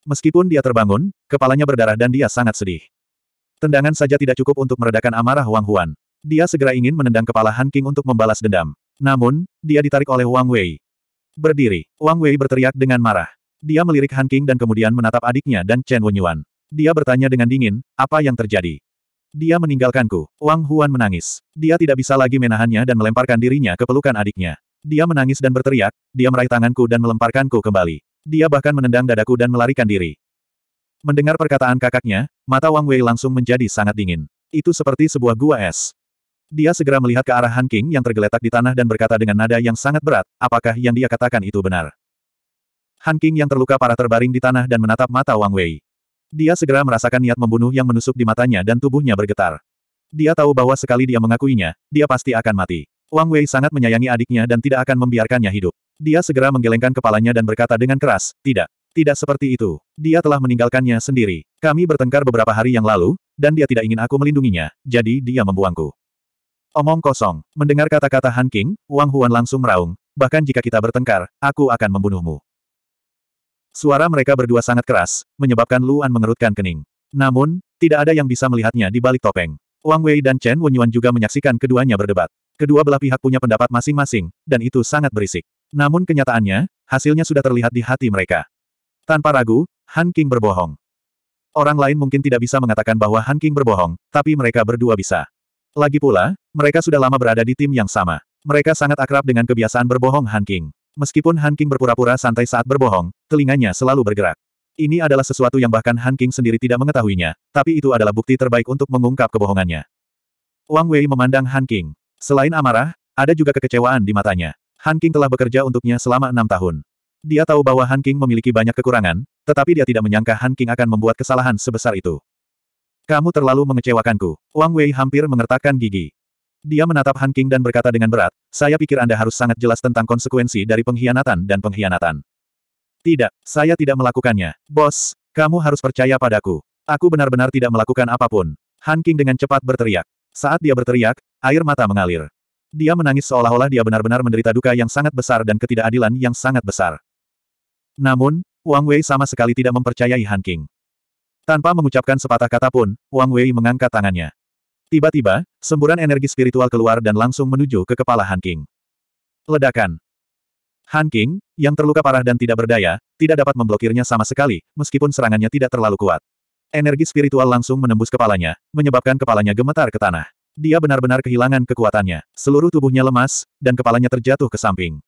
Meskipun dia terbangun, kepalanya berdarah dan dia sangat sedih. Tendangan saja tidak cukup untuk meredakan amarah Wang Huan. Dia segera ingin menendang kepala Han King untuk membalas dendam. Namun, dia ditarik oleh Wang Wei. Berdiri, Wang Wei berteriak dengan marah. Dia melirik Han King dan kemudian menatap adiknya dan Chen Wenyuan. Dia bertanya dengan dingin, apa yang terjadi? Dia meninggalkanku. Wang Huan menangis. Dia tidak bisa lagi menahannya dan melemparkan dirinya ke pelukan adiknya. Dia menangis dan berteriak, dia meraih tanganku dan melemparkanku kembali. Dia bahkan menendang dadaku dan melarikan diri. Mendengar perkataan kakaknya, mata Wang Wei langsung menjadi sangat dingin. Itu seperti sebuah gua es. Dia segera melihat ke arah Han King yang tergeletak di tanah dan berkata dengan nada yang sangat berat, apakah yang dia katakan itu benar? Han King yang terluka parah terbaring di tanah dan menatap mata Wang Wei. Dia segera merasakan niat membunuh yang menusuk di matanya dan tubuhnya bergetar. Dia tahu bahwa sekali dia mengakuinya, dia pasti akan mati. Wang Wei sangat menyayangi adiknya dan tidak akan membiarkannya hidup. Dia segera menggelengkan kepalanya dan berkata dengan keras, tidak. Tidak seperti itu. Dia telah meninggalkannya sendiri. Kami bertengkar beberapa hari yang lalu, dan dia tidak ingin aku melindunginya, jadi dia membuangku. Omong kosong. Mendengar kata-kata Han King, Wang Huan langsung meraung, bahkan jika kita bertengkar, aku akan membunuhmu. Suara mereka berdua sangat keras, menyebabkan Luan mengerutkan kening. Namun, tidak ada yang bisa melihatnya di balik topeng. Wang Wei dan Chen Wenyuan juga menyaksikan keduanya berdebat. Kedua belah pihak punya pendapat masing-masing, dan itu sangat berisik. Namun kenyataannya, hasilnya sudah terlihat di hati mereka. Tanpa ragu, Han King berbohong. Orang lain mungkin tidak bisa mengatakan bahwa Han King berbohong, tapi mereka berdua bisa. Lagi pula, mereka sudah lama berada di tim yang sama. Mereka sangat akrab dengan kebiasaan berbohong Han King. Meskipun Han King berpura-pura santai saat berbohong, telinganya selalu bergerak. Ini adalah sesuatu yang bahkan Han King sendiri tidak mengetahuinya, tapi itu adalah bukti terbaik untuk mengungkap kebohongannya. Wang Wei memandang Han King. Selain amarah, ada juga kekecewaan di matanya. Han King telah bekerja untuknya selama enam tahun. Dia tahu bahwa Han King memiliki banyak kekurangan, tetapi dia tidak menyangka Han King akan membuat kesalahan sebesar itu. Kamu terlalu mengecewakanku. Wang Wei hampir mengertakkan gigi. Dia menatap Han King dan berkata dengan berat, saya pikir Anda harus sangat jelas tentang konsekuensi dari pengkhianatan dan pengkhianatan. Tidak, saya tidak melakukannya. Bos, kamu harus percaya padaku. Aku benar-benar tidak melakukan apapun. Han King dengan cepat berteriak. Saat dia berteriak, air mata mengalir. Dia menangis seolah-olah dia benar-benar menderita duka yang sangat besar dan ketidakadilan yang sangat besar. Namun, Wang Wei sama sekali tidak mempercayai Han King. Tanpa mengucapkan sepatah kata pun, Wang Wei mengangkat tangannya. Tiba-tiba, semburan energi spiritual keluar dan langsung menuju ke kepala Han King. Ledakan. Han King, yang terluka parah dan tidak berdaya, tidak dapat memblokirnya sama sekali, meskipun serangannya tidak terlalu kuat. Energi spiritual langsung menembus kepalanya, menyebabkan kepalanya gemetar ke tanah. Dia benar-benar kehilangan kekuatannya, seluruh tubuhnya lemas, dan kepalanya terjatuh ke samping.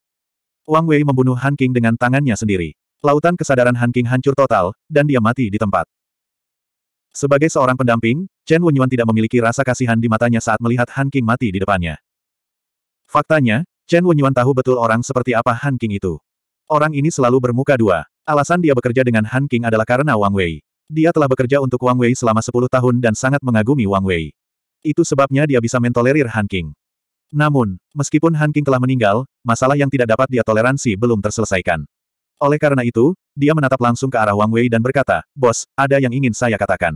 Wang Wei membunuh Han King dengan tangannya sendiri. Lautan kesadaran Han King hancur total, dan dia mati di tempat. Sebagai seorang pendamping, Chen Wenyuan tidak memiliki rasa kasihan di matanya saat melihat Han King mati di depannya. Faktanya, Chen Wenyuan tahu betul orang seperti apa Han King itu. Orang ini selalu bermuka dua. Alasan dia bekerja dengan Han King adalah karena Wang Wei. Dia telah bekerja untuk Wang Wei selama 10 tahun dan sangat mengagumi Wang Wei. Itu sebabnya dia bisa mentolerir Han King. Namun, meskipun Han King telah meninggal, masalah yang tidak dapat dia toleransi belum terselesaikan. Oleh karena itu, dia menatap langsung ke arah Wang Wei dan berkata, Bos, ada yang ingin saya katakan.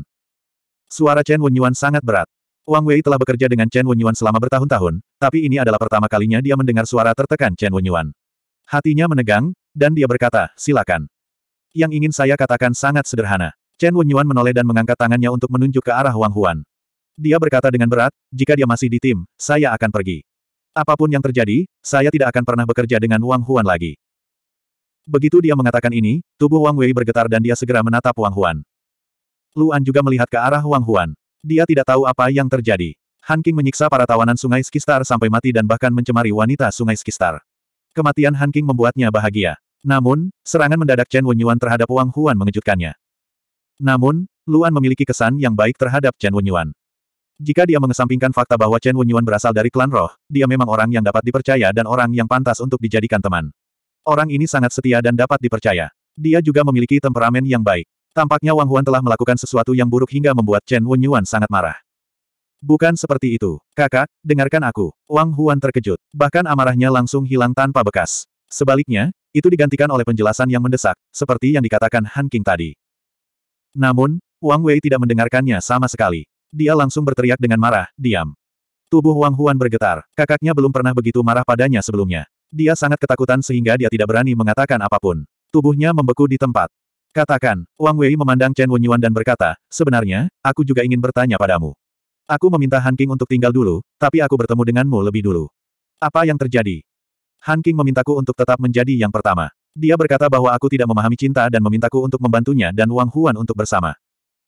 Suara Chen Wenyuan sangat berat. Wang Wei telah bekerja dengan Chen Wenyuan selama bertahun-tahun, tapi ini adalah pertama kalinya dia mendengar suara tertekan Chen Wenyuan. Hatinya menegang, dan dia berkata, silakan. Yang ingin saya katakan sangat sederhana. Chen Wenyuan menoleh dan mengangkat tangannya untuk menunjuk ke arah Wang Huan. Dia berkata dengan berat, jika dia masih di tim, saya akan pergi. Apapun yang terjadi, saya tidak akan pernah bekerja dengan Wang Huan lagi. Begitu dia mengatakan ini, tubuh Wang Wei bergetar dan dia segera menatap Wang Huan. Luan juga melihat ke arah Wang Huan. Dia tidak tahu apa yang terjadi. Han King menyiksa para tawanan sungai Skistar sampai mati dan bahkan mencemari wanita sungai Skistar. Kematian Han King membuatnya bahagia. Namun, serangan mendadak Chen Wenyuan terhadap Wang Huan mengejutkannya. Namun, Luan memiliki kesan yang baik terhadap Chen Wenyuan. Jika dia mengesampingkan fakta bahwa Chen Wenyuan berasal dari klan roh, dia memang orang yang dapat dipercaya dan orang yang pantas untuk dijadikan teman. Orang ini sangat setia dan dapat dipercaya. Dia juga memiliki temperamen yang baik. Tampaknya Wang Huan telah melakukan sesuatu yang buruk hingga membuat Chen Wenyuan sangat marah. Bukan seperti itu, kakak, dengarkan aku. Wang Huan terkejut, bahkan amarahnya langsung hilang tanpa bekas. Sebaliknya, itu digantikan oleh penjelasan yang mendesak, seperti yang dikatakan Han King tadi. Namun, Wang Wei tidak mendengarkannya sama sekali. Dia langsung berteriak dengan marah, diam. Tubuh Wang Huan bergetar, kakaknya belum pernah begitu marah padanya sebelumnya. Dia sangat ketakutan sehingga dia tidak berani mengatakan apapun. Tubuhnya membeku di tempat. Katakan, Wang Wei memandang Chen Wenyuan dan berkata, sebenarnya, aku juga ingin bertanya padamu. Aku meminta Han King untuk tinggal dulu, tapi aku bertemu denganmu lebih dulu. Apa yang terjadi? Han King memintaku untuk tetap menjadi yang pertama. Dia berkata bahwa aku tidak memahami cinta dan memintaku untuk membantunya dan Wang Huan untuk bersama.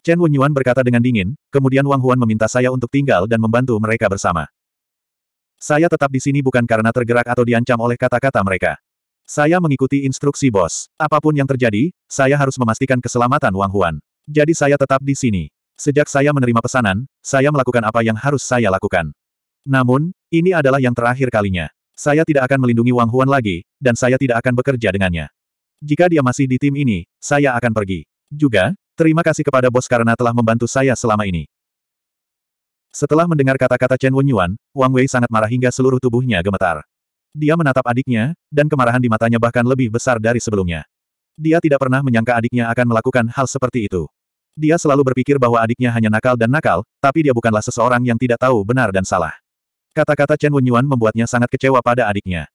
Chen Wenyuan berkata dengan dingin, kemudian Wang Huan meminta saya untuk tinggal dan membantu mereka bersama. Saya tetap di sini bukan karena tergerak atau diancam oleh kata-kata mereka. Saya mengikuti instruksi bos. Apapun yang terjadi, saya harus memastikan keselamatan Wang Huan. Jadi saya tetap di sini. Sejak saya menerima pesanan, saya melakukan apa yang harus saya lakukan. Namun, ini adalah yang terakhir kalinya. Saya tidak akan melindungi Wang Huan lagi, dan saya tidak akan bekerja dengannya. Jika dia masih di tim ini, saya akan pergi. Juga, terima kasih kepada bos karena telah membantu saya selama ini. Setelah mendengar kata-kata Chen Wenyuan, Wang Wei sangat marah hingga seluruh tubuhnya gemetar. Dia menatap adiknya, dan kemarahan di matanya bahkan lebih besar dari sebelumnya. Dia tidak pernah menyangka adiknya akan melakukan hal seperti itu. Dia selalu berpikir bahwa adiknya hanya nakal dan nakal, tapi dia bukanlah seseorang yang tidak tahu benar dan salah. Kata-kata Chen Wenyuan membuatnya sangat kecewa pada adiknya.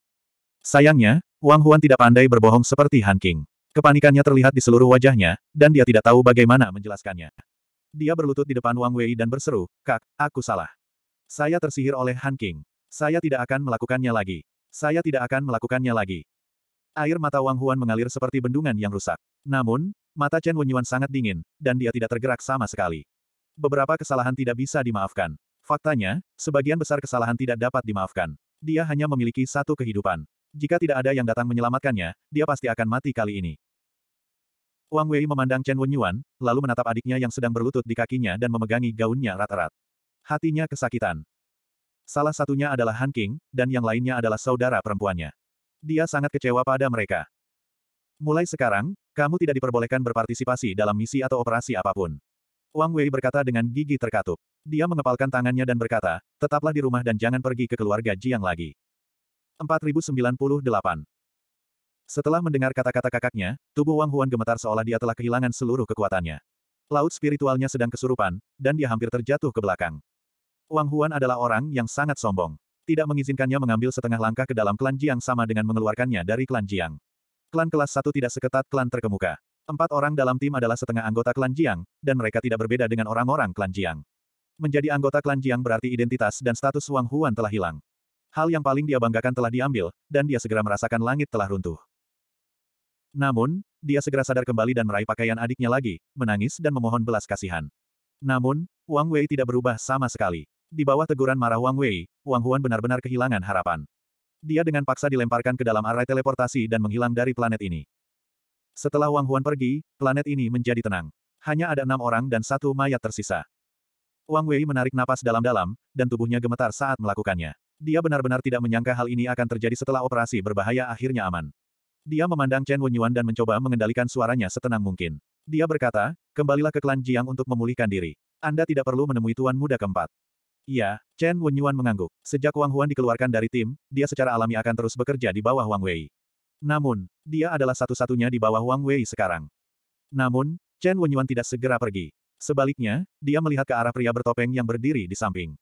Sayangnya, Wang Huan tidak pandai berbohong seperti Han King. Kepanikannya terlihat di seluruh wajahnya, dan dia tidak tahu bagaimana menjelaskannya. Dia berlutut di depan Wang Wei dan berseru, Kak, aku salah. Saya tersihir oleh Han King. Saya tidak akan melakukannya lagi. Saya tidak akan melakukannya lagi. Air mata Wang Huan mengalir seperti bendungan yang rusak. Namun, mata Chen Wenyuan sangat dingin, dan dia tidak tergerak sama sekali. Beberapa kesalahan tidak bisa dimaafkan. Faktanya, sebagian besar kesalahan tidak dapat dimaafkan. Dia hanya memiliki satu kehidupan. Jika tidak ada yang datang menyelamatkannya, dia pasti akan mati kali ini. Wang Wei memandang Chen Wenyuan, lalu menatap adiknya yang sedang berlutut di kakinya dan memegangi gaunnya erat-erat. Hatinya kesakitan. Salah satunya adalah Han King, dan yang lainnya adalah saudara perempuannya. Dia sangat kecewa pada mereka. Mulai sekarang, kamu tidak diperbolehkan berpartisipasi dalam misi atau operasi apapun. Wang Wei berkata dengan gigi terkatup. Dia mengepalkan tangannya dan berkata, tetaplah di rumah dan jangan pergi ke keluarga Jiang lagi. 4098 Setelah mendengar kata-kata kakaknya, tubuh Wang Huan gemetar seolah dia telah kehilangan seluruh kekuatannya. Laut spiritualnya sedang kesurupan, dan dia hampir terjatuh ke belakang. Wang Huan adalah orang yang sangat sombong. Tidak mengizinkannya mengambil setengah langkah ke dalam klan Jiang sama dengan mengeluarkannya dari klan Jiang. Klan kelas Satu tidak seketat klan terkemuka. Empat orang dalam tim adalah setengah anggota klan Jiang, dan mereka tidak berbeda dengan orang-orang klan Jiang. Menjadi anggota klan Jiang berarti identitas dan status Wang Huan telah hilang. Hal yang paling dia banggakan telah diambil, dan dia segera merasakan langit telah runtuh. Namun, dia segera sadar kembali dan meraih pakaian adiknya lagi, menangis dan memohon belas kasihan. Namun, Wang Wei tidak berubah sama sekali. Di bawah teguran marah Wang Wei, Wang Huan benar-benar kehilangan harapan. Dia dengan paksa dilemparkan ke dalam arai teleportasi dan menghilang dari planet ini. Setelah Wang Huan pergi, planet ini menjadi tenang. Hanya ada enam orang dan satu mayat tersisa. Wang Wei menarik napas dalam-dalam, dan tubuhnya gemetar saat melakukannya. Dia benar-benar tidak menyangka hal ini akan terjadi setelah operasi berbahaya akhirnya aman. Dia memandang Chen Wenyuan dan mencoba mengendalikan suaranya setenang mungkin. Dia berkata, kembalilah ke klan Jiang untuk memulihkan diri. Anda tidak perlu menemui Tuan Muda keempat. Iya, Chen Wenyuan mengangguk. Sejak Wang Huan dikeluarkan dari tim, dia secara alami akan terus bekerja di bawah Wang Wei. Namun, dia adalah satu-satunya di bawah Wang Wei sekarang. Namun, Chen Wenyuan tidak segera pergi. Sebaliknya, dia melihat ke arah pria bertopeng yang berdiri di samping.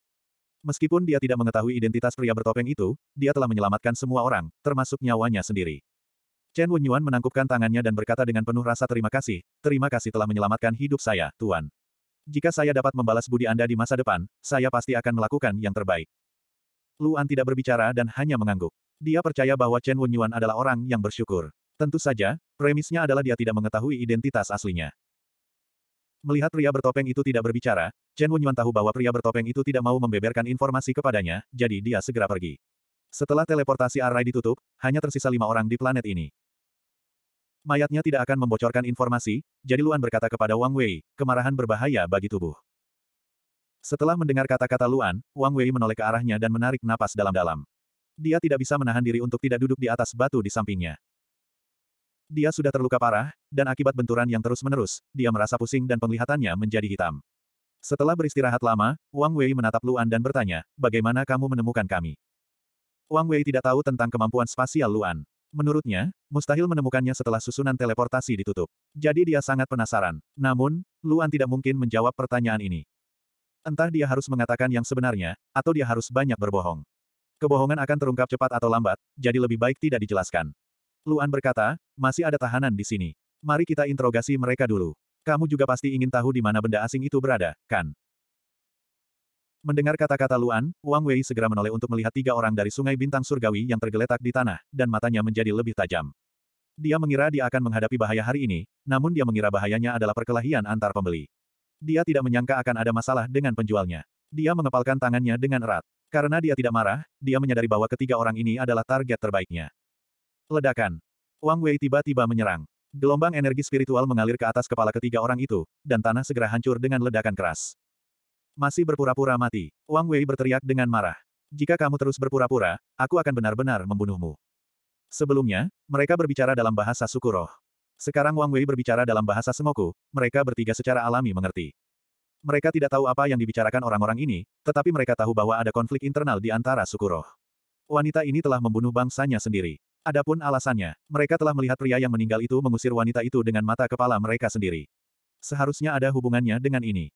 Meskipun dia tidak mengetahui identitas pria bertopeng itu, dia telah menyelamatkan semua orang, termasuk nyawanya sendiri. Chen Wenyuan menangkupkan tangannya dan berkata dengan penuh rasa terima kasih, terima kasih telah menyelamatkan hidup saya, Tuan. Jika saya dapat membalas budi Anda di masa depan, saya pasti akan melakukan yang terbaik. Luan tidak berbicara dan hanya mengangguk. Dia percaya bahwa Chen Wenyuan adalah orang yang bersyukur. Tentu saja, premisnya adalah dia tidak mengetahui identitas aslinya. Melihat pria bertopeng itu tidak berbicara, Chen Wenyuan tahu bahwa pria bertopeng itu tidak mau membeberkan informasi kepadanya, jadi dia segera pergi. Setelah teleportasi Arai ditutup, hanya tersisa lima orang di planet ini. Mayatnya tidak akan membocorkan informasi, jadi Luan berkata kepada Wang Wei, kemarahan berbahaya bagi tubuh. Setelah mendengar kata-kata Luan, Wang Wei menoleh ke arahnya dan menarik napas dalam-dalam. Dia tidak bisa menahan diri untuk tidak duduk di atas batu di sampingnya. Dia sudah terluka parah, dan akibat benturan yang terus-menerus, dia merasa pusing dan penglihatannya menjadi hitam. Setelah beristirahat lama, Wang Wei menatap Luan dan bertanya, bagaimana kamu menemukan kami? Wang Wei tidak tahu tentang kemampuan spasial Luan. Menurutnya, mustahil menemukannya setelah susunan teleportasi ditutup. Jadi dia sangat penasaran. Namun, Luan tidak mungkin menjawab pertanyaan ini. Entah dia harus mengatakan yang sebenarnya, atau dia harus banyak berbohong. Kebohongan akan terungkap cepat atau lambat, jadi lebih baik tidak dijelaskan. Luan berkata, masih ada tahanan di sini. Mari kita interogasi mereka dulu. Kamu juga pasti ingin tahu di mana benda asing itu berada, kan? Mendengar kata-kata Luan, Wang Wei segera menoleh untuk melihat tiga orang dari sungai bintang surgawi yang tergeletak di tanah, dan matanya menjadi lebih tajam. Dia mengira dia akan menghadapi bahaya hari ini, namun dia mengira bahayanya adalah perkelahian antar pembeli. Dia tidak menyangka akan ada masalah dengan penjualnya. Dia mengepalkan tangannya dengan erat. Karena dia tidak marah, dia menyadari bahwa ketiga orang ini adalah target terbaiknya. Ledakan. Wang Wei tiba-tiba menyerang. Gelombang energi spiritual mengalir ke atas kepala ketiga orang itu, dan tanah segera hancur dengan ledakan keras. Masih berpura-pura mati, Wang Wei berteriak dengan marah. Jika kamu terus berpura-pura, aku akan benar-benar membunuhmu. Sebelumnya, mereka berbicara dalam bahasa suku roh. Sekarang Wang Wei berbicara dalam bahasa semoku, mereka bertiga secara alami mengerti. Mereka tidak tahu apa yang dibicarakan orang-orang ini, tetapi mereka tahu bahwa ada konflik internal di antara suku roh. Wanita ini telah membunuh bangsanya sendiri. Adapun alasannya, mereka telah melihat pria yang meninggal itu mengusir wanita itu dengan mata kepala mereka sendiri. Seharusnya ada hubungannya dengan ini.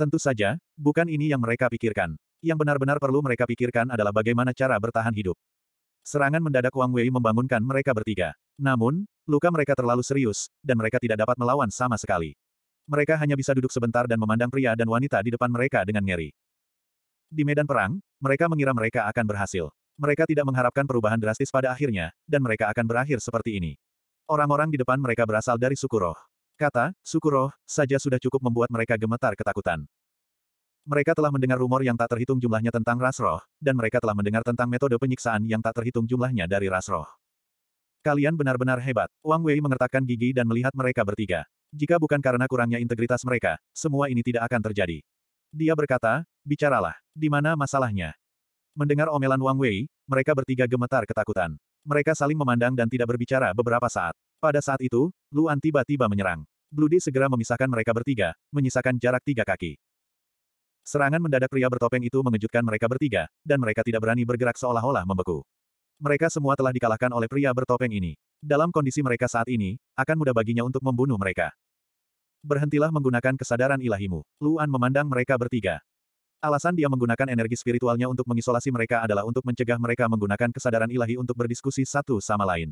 Tentu saja, bukan ini yang mereka pikirkan. Yang benar-benar perlu mereka pikirkan adalah bagaimana cara bertahan hidup. Serangan mendadak Wang Wei membangunkan mereka bertiga. Namun, luka mereka terlalu serius, dan mereka tidak dapat melawan sama sekali. Mereka hanya bisa duduk sebentar dan memandang pria dan wanita di depan mereka dengan ngeri. Di medan perang, mereka mengira mereka akan berhasil. Mereka tidak mengharapkan perubahan drastis pada akhirnya, dan mereka akan berakhir seperti ini. Orang-orang di depan mereka berasal dari suku roh. Kata, suku roh, saja sudah cukup membuat mereka gemetar ketakutan. Mereka telah mendengar rumor yang tak terhitung jumlahnya tentang ras roh, dan mereka telah mendengar tentang metode penyiksaan yang tak terhitung jumlahnya dari ras roh. Kalian benar-benar hebat. Wang Wei mengertakkan gigi dan melihat mereka bertiga. Jika bukan karena kurangnya integritas mereka, semua ini tidak akan terjadi. Dia berkata, bicaralah, di mana masalahnya? Mendengar omelan Wang Wei, mereka bertiga gemetar ketakutan. Mereka saling memandang dan tidak berbicara beberapa saat. Pada saat itu, Luan tiba-tiba menyerang. Bludi segera memisahkan mereka bertiga, menyisakan jarak tiga kaki. Serangan mendadak pria bertopeng itu mengejutkan mereka bertiga, dan mereka tidak berani bergerak seolah-olah membeku. Mereka semua telah dikalahkan oleh pria bertopeng ini. Dalam kondisi mereka saat ini, akan mudah baginya untuk membunuh mereka. Berhentilah menggunakan kesadaran ilahimu. Luan memandang mereka bertiga. Alasan dia menggunakan energi spiritualnya untuk mengisolasi mereka adalah untuk mencegah mereka menggunakan kesadaran ilahi untuk berdiskusi satu sama lain.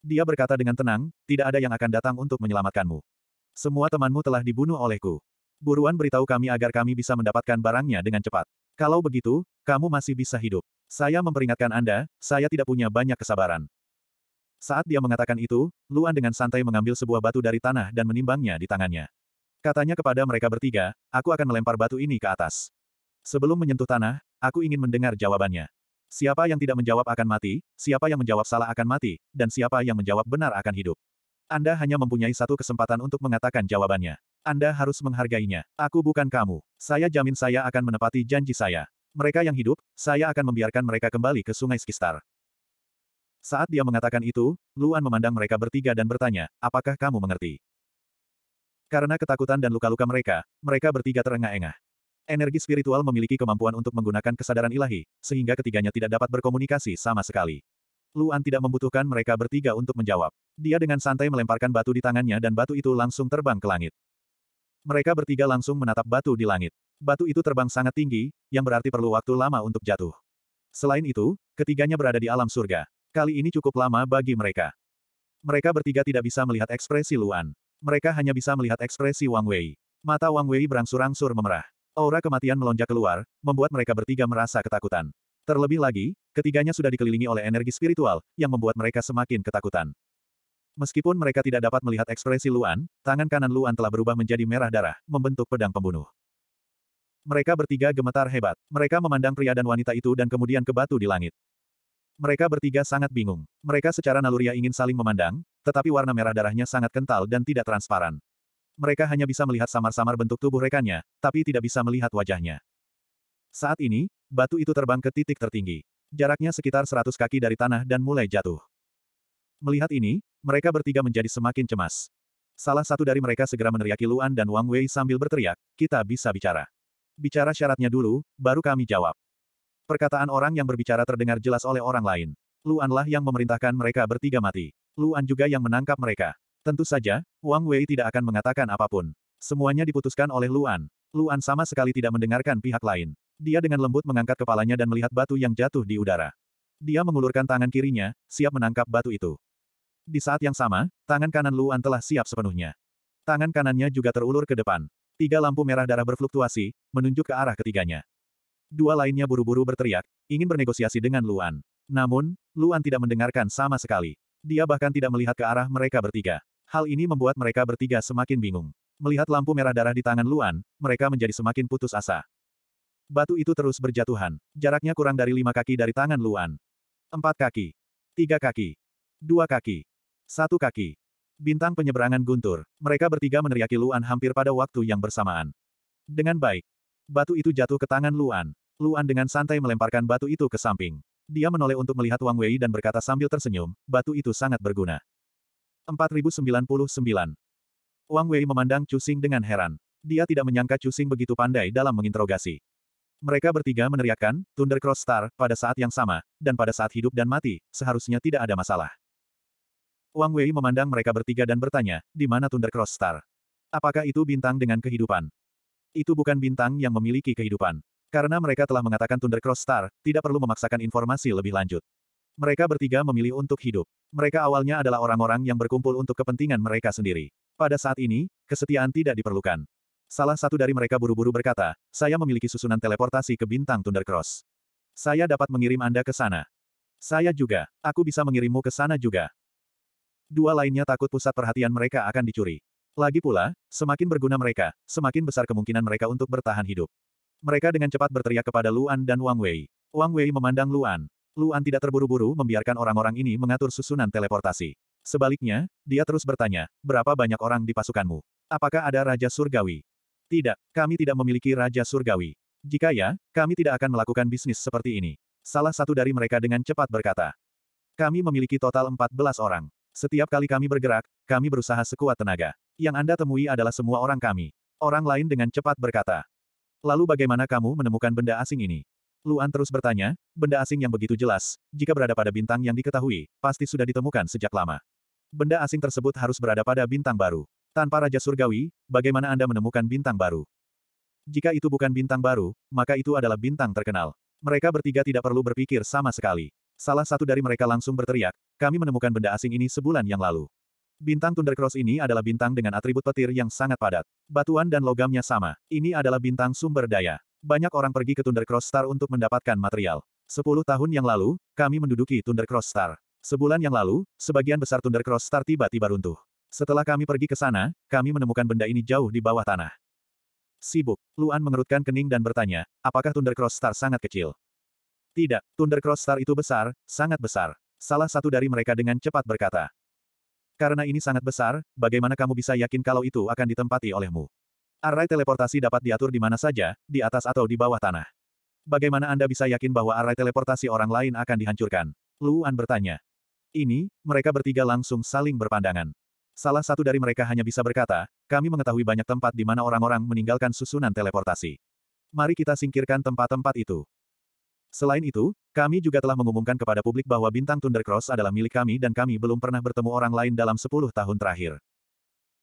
Dia berkata dengan tenang, tidak ada yang akan datang untuk menyelamatkanmu. Semua temanmu telah dibunuh olehku. Buruan beritahu kami agar kami bisa mendapatkan barangnya dengan cepat. Kalau begitu, kamu masih bisa hidup. Saya memperingatkan Anda, saya tidak punya banyak kesabaran. Saat dia mengatakan itu, Luan dengan santai mengambil sebuah batu dari tanah dan menimbangnya di tangannya. Katanya kepada mereka bertiga, aku akan melempar batu ini ke atas. Sebelum menyentuh tanah, aku ingin mendengar jawabannya. Siapa yang tidak menjawab akan mati, siapa yang menjawab salah akan mati, dan siapa yang menjawab benar akan hidup. Anda hanya mempunyai satu kesempatan untuk mengatakan jawabannya. Anda harus menghargainya. Aku bukan kamu. Saya jamin saya akan menepati janji saya. Mereka yang hidup, saya akan membiarkan mereka kembali ke Sungai Skistar. Saat dia mengatakan itu, Luan memandang mereka bertiga dan bertanya, apakah kamu mengerti? Karena ketakutan dan luka-luka mereka, mereka bertiga terengah-engah. Energi spiritual memiliki kemampuan untuk menggunakan kesadaran ilahi, sehingga ketiganya tidak dapat berkomunikasi sama sekali. Luan tidak membutuhkan mereka bertiga untuk menjawab. Dia dengan santai melemparkan batu di tangannya dan batu itu langsung terbang ke langit. Mereka bertiga langsung menatap batu di langit. Batu itu terbang sangat tinggi, yang berarti perlu waktu lama untuk jatuh. Selain itu, ketiganya berada di alam surga, Kali ini cukup lama bagi mereka. Mereka bertiga tidak bisa melihat ekspresi Luan. Mereka hanya bisa melihat ekspresi Wang Wei. Mata Wang Wei berangsur-angsur memerah. Aura kematian melonjak keluar, membuat mereka bertiga merasa ketakutan. Terlebih lagi, ketiganya sudah dikelilingi oleh energi spiritual, yang membuat mereka semakin ketakutan. Meskipun mereka tidak dapat melihat ekspresi Luan, tangan kanan Luan telah berubah menjadi merah darah, membentuk pedang pembunuh. Mereka bertiga gemetar hebat. Mereka memandang pria dan wanita itu dan kemudian ke batu di langit. Mereka bertiga sangat bingung. Mereka secara naluria ingin saling memandang, tetapi warna merah darahnya sangat kental dan tidak transparan. Mereka hanya bisa melihat samar-samar bentuk tubuh rekannya, tapi tidak bisa melihat wajahnya. Saat ini, batu itu terbang ke titik tertinggi. Jaraknya sekitar 100 kaki dari tanah dan mulai jatuh. Melihat ini, mereka bertiga menjadi semakin cemas. Salah satu dari mereka segera meneriaki Luan dan Wang Wei sambil berteriak, kita bisa bicara. Bicara syaratnya dulu, baru kami jawab. Perkataan orang yang berbicara terdengar jelas oleh orang lain. Luanlah yang memerintahkan mereka bertiga mati. Luan juga yang menangkap mereka. Tentu saja, Wang Wei tidak akan mengatakan apapun. Semuanya diputuskan oleh Luan. Luan sama sekali tidak mendengarkan pihak lain. Dia dengan lembut mengangkat kepalanya dan melihat batu yang jatuh di udara. Dia mengulurkan tangan kirinya, siap menangkap batu itu. Di saat yang sama, tangan kanan Luan telah siap sepenuhnya. Tangan kanannya juga terulur ke depan. Tiga lampu merah darah berfluktuasi, menunjuk ke arah ketiganya. Dua lainnya buru-buru berteriak, ingin bernegosiasi dengan Luan. Namun, Luan tidak mendengarkan sama sekali. Dia bahkan tidak melihat ke arah mereka bertiga. Hal ini membuat mereka bertiga semakin bingung. Melihat lampu merah darah di tangan Luan, mereka menjadi semakin putus asa. Batu itu terus berjatuhan. Jaraknya kurang dari lima kaki dari tangan Luan. Empat kaki. Tiga kaki. Dua kaki. Satu kaki. Bintang penyeberangan guntur. Mereka bertiga meneriaki Luan hampir pada waktu yang bersamaan. Dengan baik. Batu itu jatuh ke tangan Luan. Luan dengan santai melemparkan batu itu ke samping. Dia menoleh untuk melihat Wang Wei dan berkata sambil tersenyum, batu itu sangat berguna. 4099. Wang Wei memandang Chu dengan heran. Dia tidak menyangka Chu begitu pandai dalam menginterogasi. Mereka bertiga meneriakkan, Thunder Cross Star, pada saat yang sama, dan pada saat hidup dan mati, seharusnya tidak ada masalah. Wang Wei memandang mereka bertiga dan bertanya, di mana Thunder Cross Star? Apakah itu bintang dengan kehidupan? Itu bukan bintang yang memiliki kehidupan. Karena mereka telah mengatakan Thunder Star, tidak perlu memaksakan informasi lebih lanjut. Mereka bertiga memilih untuk hidup. Mereka awalnya adalah orang-orang yang berkumpul untuk kepentingan mereka sendiri. Pada saat ini, kesetiaan tidak diperlukan. Salah satu dari mereka buru-buru berkata, saya memiliki susunan teleportasi ke bintang Thunder Saya dapat mengirim Anda ke sana. Saya juga. Aku bisa mengirimmu ke sana juga. Dua lainnya takut pusat perhatian mereka akan dicuri. Lagi pula, semakin berguna mereka, semakin besar kemungkinan mereka untuk bertahan hidup. Mereka dengan cepat berteriak kepada Luan dan Wang Wei. Wang Wei memandang Luan. Luan tidak terburu-buru membiarkan orang-orang ini mengatur susunan teleportasi. Sebaliknya, dia terus bertanya, berapa banyak orang di pasukanmu? Apakah ada Raja Surgawi? Tidak, kami tidak memiliki Raja Surgawi. Jika ya, kami tidak akan melakukan bisnis seperti ini. Salah satu dari mereka dengan cepat berkata. Kami memiliki total 14 orang. Setiap kali kami bergerak, kami berusaha sekuat tenaga. Yang Anda temui adalah semua orang kami. Orang lain dengan cepat berkata. Lalu bagaimana kamu menemukan benda asing ini? Luan terus bertanya, benda asing yang begitu jelas, jika berada pada bintang yang diketahui, pasti sudah ditemukan sejak lama. Benda asing tersebut harus berada pada bintang baru. Tanpa Raja Surgawi, bagaimana Anda menemukan bintang baru? Jika itu bukan bintang baru, maka itu adalah bintang terkenal. Mereka bertiga tidak perlu berpikir sama sekali. Salah satu dari mereka langsung berteriak, kami menemukan benda asing ini sebulan yang lalu. Bintang Thundercross ini adalah bintang dengan atribut petir yang sangat padat. Batuan dan logamnya sama. Ini adalah bintang sumber daya. Banyak orang pergi ke Thundercross Star untuk mendapatkan material. Sepuluh tahun yang lalu, kami menduduki Thundercross Star. Sebulan yang lalu, sebagian besar Thundercross Star tiba-tiba runtuh. Setelah kami pergi ke sana, kami menemukan benda ini jauh di bawah tanah. Sibuk, Luan mengerutkan kening dan bertanya, apakah Thundercross Star sangat kecil? Tidak, Thundercross Star itu besar, sangat besar. Salah satu dari mereka dengan cepat berkata. Karena ini sangat besar, bagaimana kamu bisa yakin kalau itu akan ditempati olehmu? Array teleportasi dapat diatur di mana saja, di atas atau di bawah tanah. Bagaimana Anda bisa yakin bahwa array teleportasi orang lain akan dihancurkan? Luan bertanya. Ini, mereka bertiga langsung saling berpandangan. Salah satu dari mereka hanya bisa berkata, kami mengetahui banyak tempat di mana orang-orang meninggalkan susunan teleportasi. Mari kita singkirkan tempat-tempat itu. Selain itu, kami juga telah mengumumkan kepada publik bahwa bintang Thundercross adalah milik kami dan kami belum pernah bertemu orang lain dalam 10 tahun terakhir.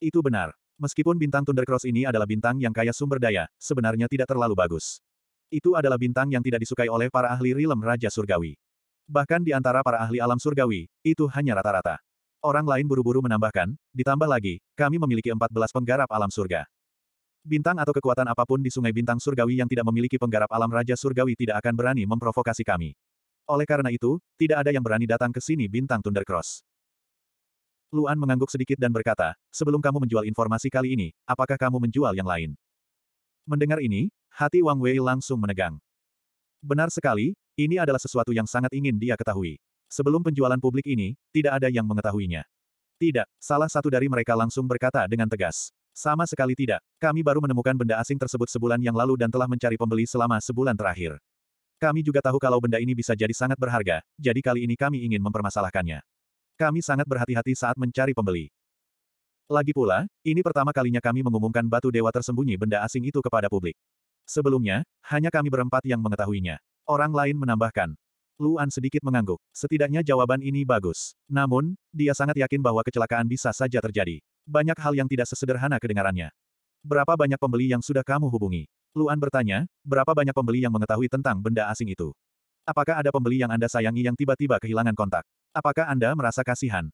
Itu benar. Meskipun bintang Thundercross ini adalah bintang yang kaya sumber daya, sebenarnya tidak terlalu bagus. Itu adalah bintang yang tidak disukai oleh para ahli rilem Raja Surgawi. Bahkan di antara para ahli alam surgawi, itu hanya rata-rata. Orang lain buru-buru menambahkan, ditambah lagi, kami memiliki 14 penggarap alam surga. Bintang atau kekuatan apapun di sungai bintang surgawi yang tidak memiliki penggarap alam raja surgawi tidak akan berani memprovokasi kami. Oleh karena itu, tidak ada yang berani datang ke sini bintang Thundercross. Luan mengangguk sedikit dan berkata, sebelum kamu menjual informasi kali ini, apakah kamu menjual yang lain? Mendengar ini, hati Wang Wei langsung menegang. Benar sekali, ini adalah sesuatu yang sangat ingin dia ketahui. Sebelum penjualan publik ini, tidak ada yang mengetahuinya. Tidak, salah satu dari mereka langsung berkata dengan tegas. Sama sekali tidak. Kami baru menemukan benda asing tersebut sebulan yang lalu dan telah mencari pembeli selama sebulan terakhir. Kami juga tahu kalau benda ini bisa jadi sangat berharga, jadi kali ini kami ingin mempermasalahkannya. Kami sangat berhati-hati saat mencari pembeli. Lagi pula, ini pertama kalinya kami mengumumkan batu dewa tersembunyi benda asing itu kepada publik. Sebelumnya, hanya kami berempat yang mengetahuinya. Orang lain menambahkan. Luan sedikit mengangguk. Setidaknya jawaban ini bagus. Namun, dia sangat yakin bahwa kecelakaan bisa saja terjadi. Banyak hal yang tidak sesederhana kedengarannya. Berapa banyak pembeli yang sudah kamu hubungi? Luan bertanya, berapa banyak pembeli yang mengetahui tentang benda asing itu? Apakah ada pembeli yang Anda sayangi yang tiba-tiba kehilangan kontak? Apakah Anda merasa kasihan?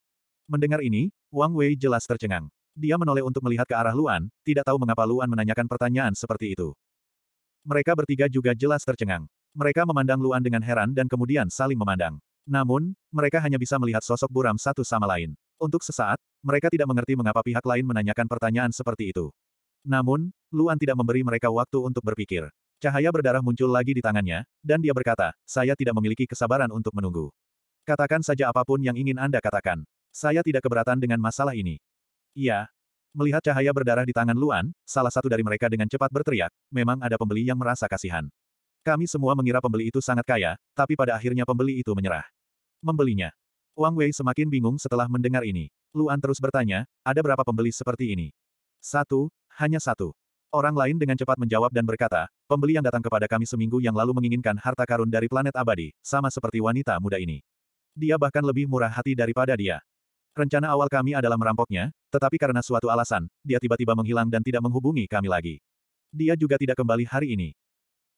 Mendengar ini, Wang Wei jelas tercengang. Dia menoleh untuk melihat ke arah Luan, tidak tahu mengapa Luan menanyakan pertanyaan seperti itu. Mereka bertiga juga jelas tercengang. Mereka memandang Luan dengan heran dan kemudian saling memandang. Namun, mereka hanya bisa melihat sosok buram satu sama lain. Untuk sesaat, mereka tidak mengerti mengapa pihak lain menanyakan pertanyaan seperti itu. Namun, Luan tidak memberi mereka waktu untuk berpikir. Cahaya berdarah muncul lagi di tangannya, dan dia berkata, saya tidak memiliki kesabaran untuk menunggu. Katakan saja apapun yang ingin Anda katakan. Saya tidak keberatan dengan masalah ini. Iya. Melihat cahaya berdarah di tangan Luan, salah satu dari mereka dengan cepat berteriak, memang ada pembeli yang merasa kasihan. Kami semua mengira pembeli itu sangat kaya, tapi pada akhirnya pembeli itu menyerah. Membelinya. Wang Wei semakin bingung setelah mendengar ini. Luan terus bertanya, ada berapa pembeli seperti ini? Satu, hanya satu. Orang lain dengan cepat menjawab dan berkata, pembeli yang datang kepada kami seminggu yang lalu menginginkan harta karun dari planet abadi, sama seperti wanita muda ini. Dia bahkan lebih murah hati daripada dia. Rencana awal kami adalah merampoknya, tetapi karena suatu alasan, dia tiba-tiba menghilang dan tidak menghubungi kami lagi. Dia juga tidak kembali hari ini.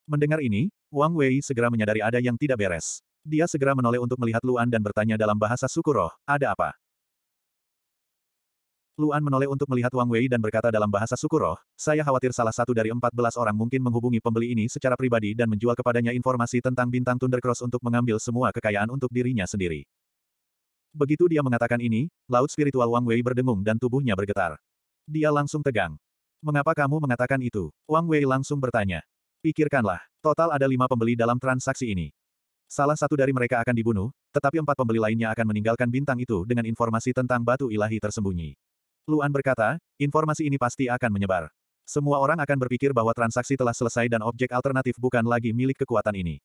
Mendengar ini, Wang Wei segera menyadari ada yang tidak beres. Dia segera menoleh untuk melihat Luan dan bertanya dalam bahasa suku ada apa? Luan menoleh untuk melihat Wang Wei dan berkata dalam bahasa suku saya khawatir salah satu dari 14 orang mungkin menghubungi pembeli ini secara pribadi dan menjual kepadanya informasi tentang bintang Thundercross untuk mengambil semua kekayaan untuk dirinya sendiri. Begitu dia mengatakan ini, laut spiritual Wang Wei berdengung dan tubuhnya bergetar. Dia langsung tegang. Mengapa kamu mengatakan itu? Wang Wei langsung bertanya. Pikirkanlah, total ada lima pembeli dalam transaksi ini. Salah satu dari mereka akan dibunuh, tetapi empat pembeli lainnya akan meninggalkan bintang itu dengan informasi tentang batu ilahi tersembunyi. Luan berkata, informasi ini pasti akan menyebar. Semua orang akan berpikir bahwa transaksi telah selesai dan objek alternatif bukan lagi milik kekuatan ini.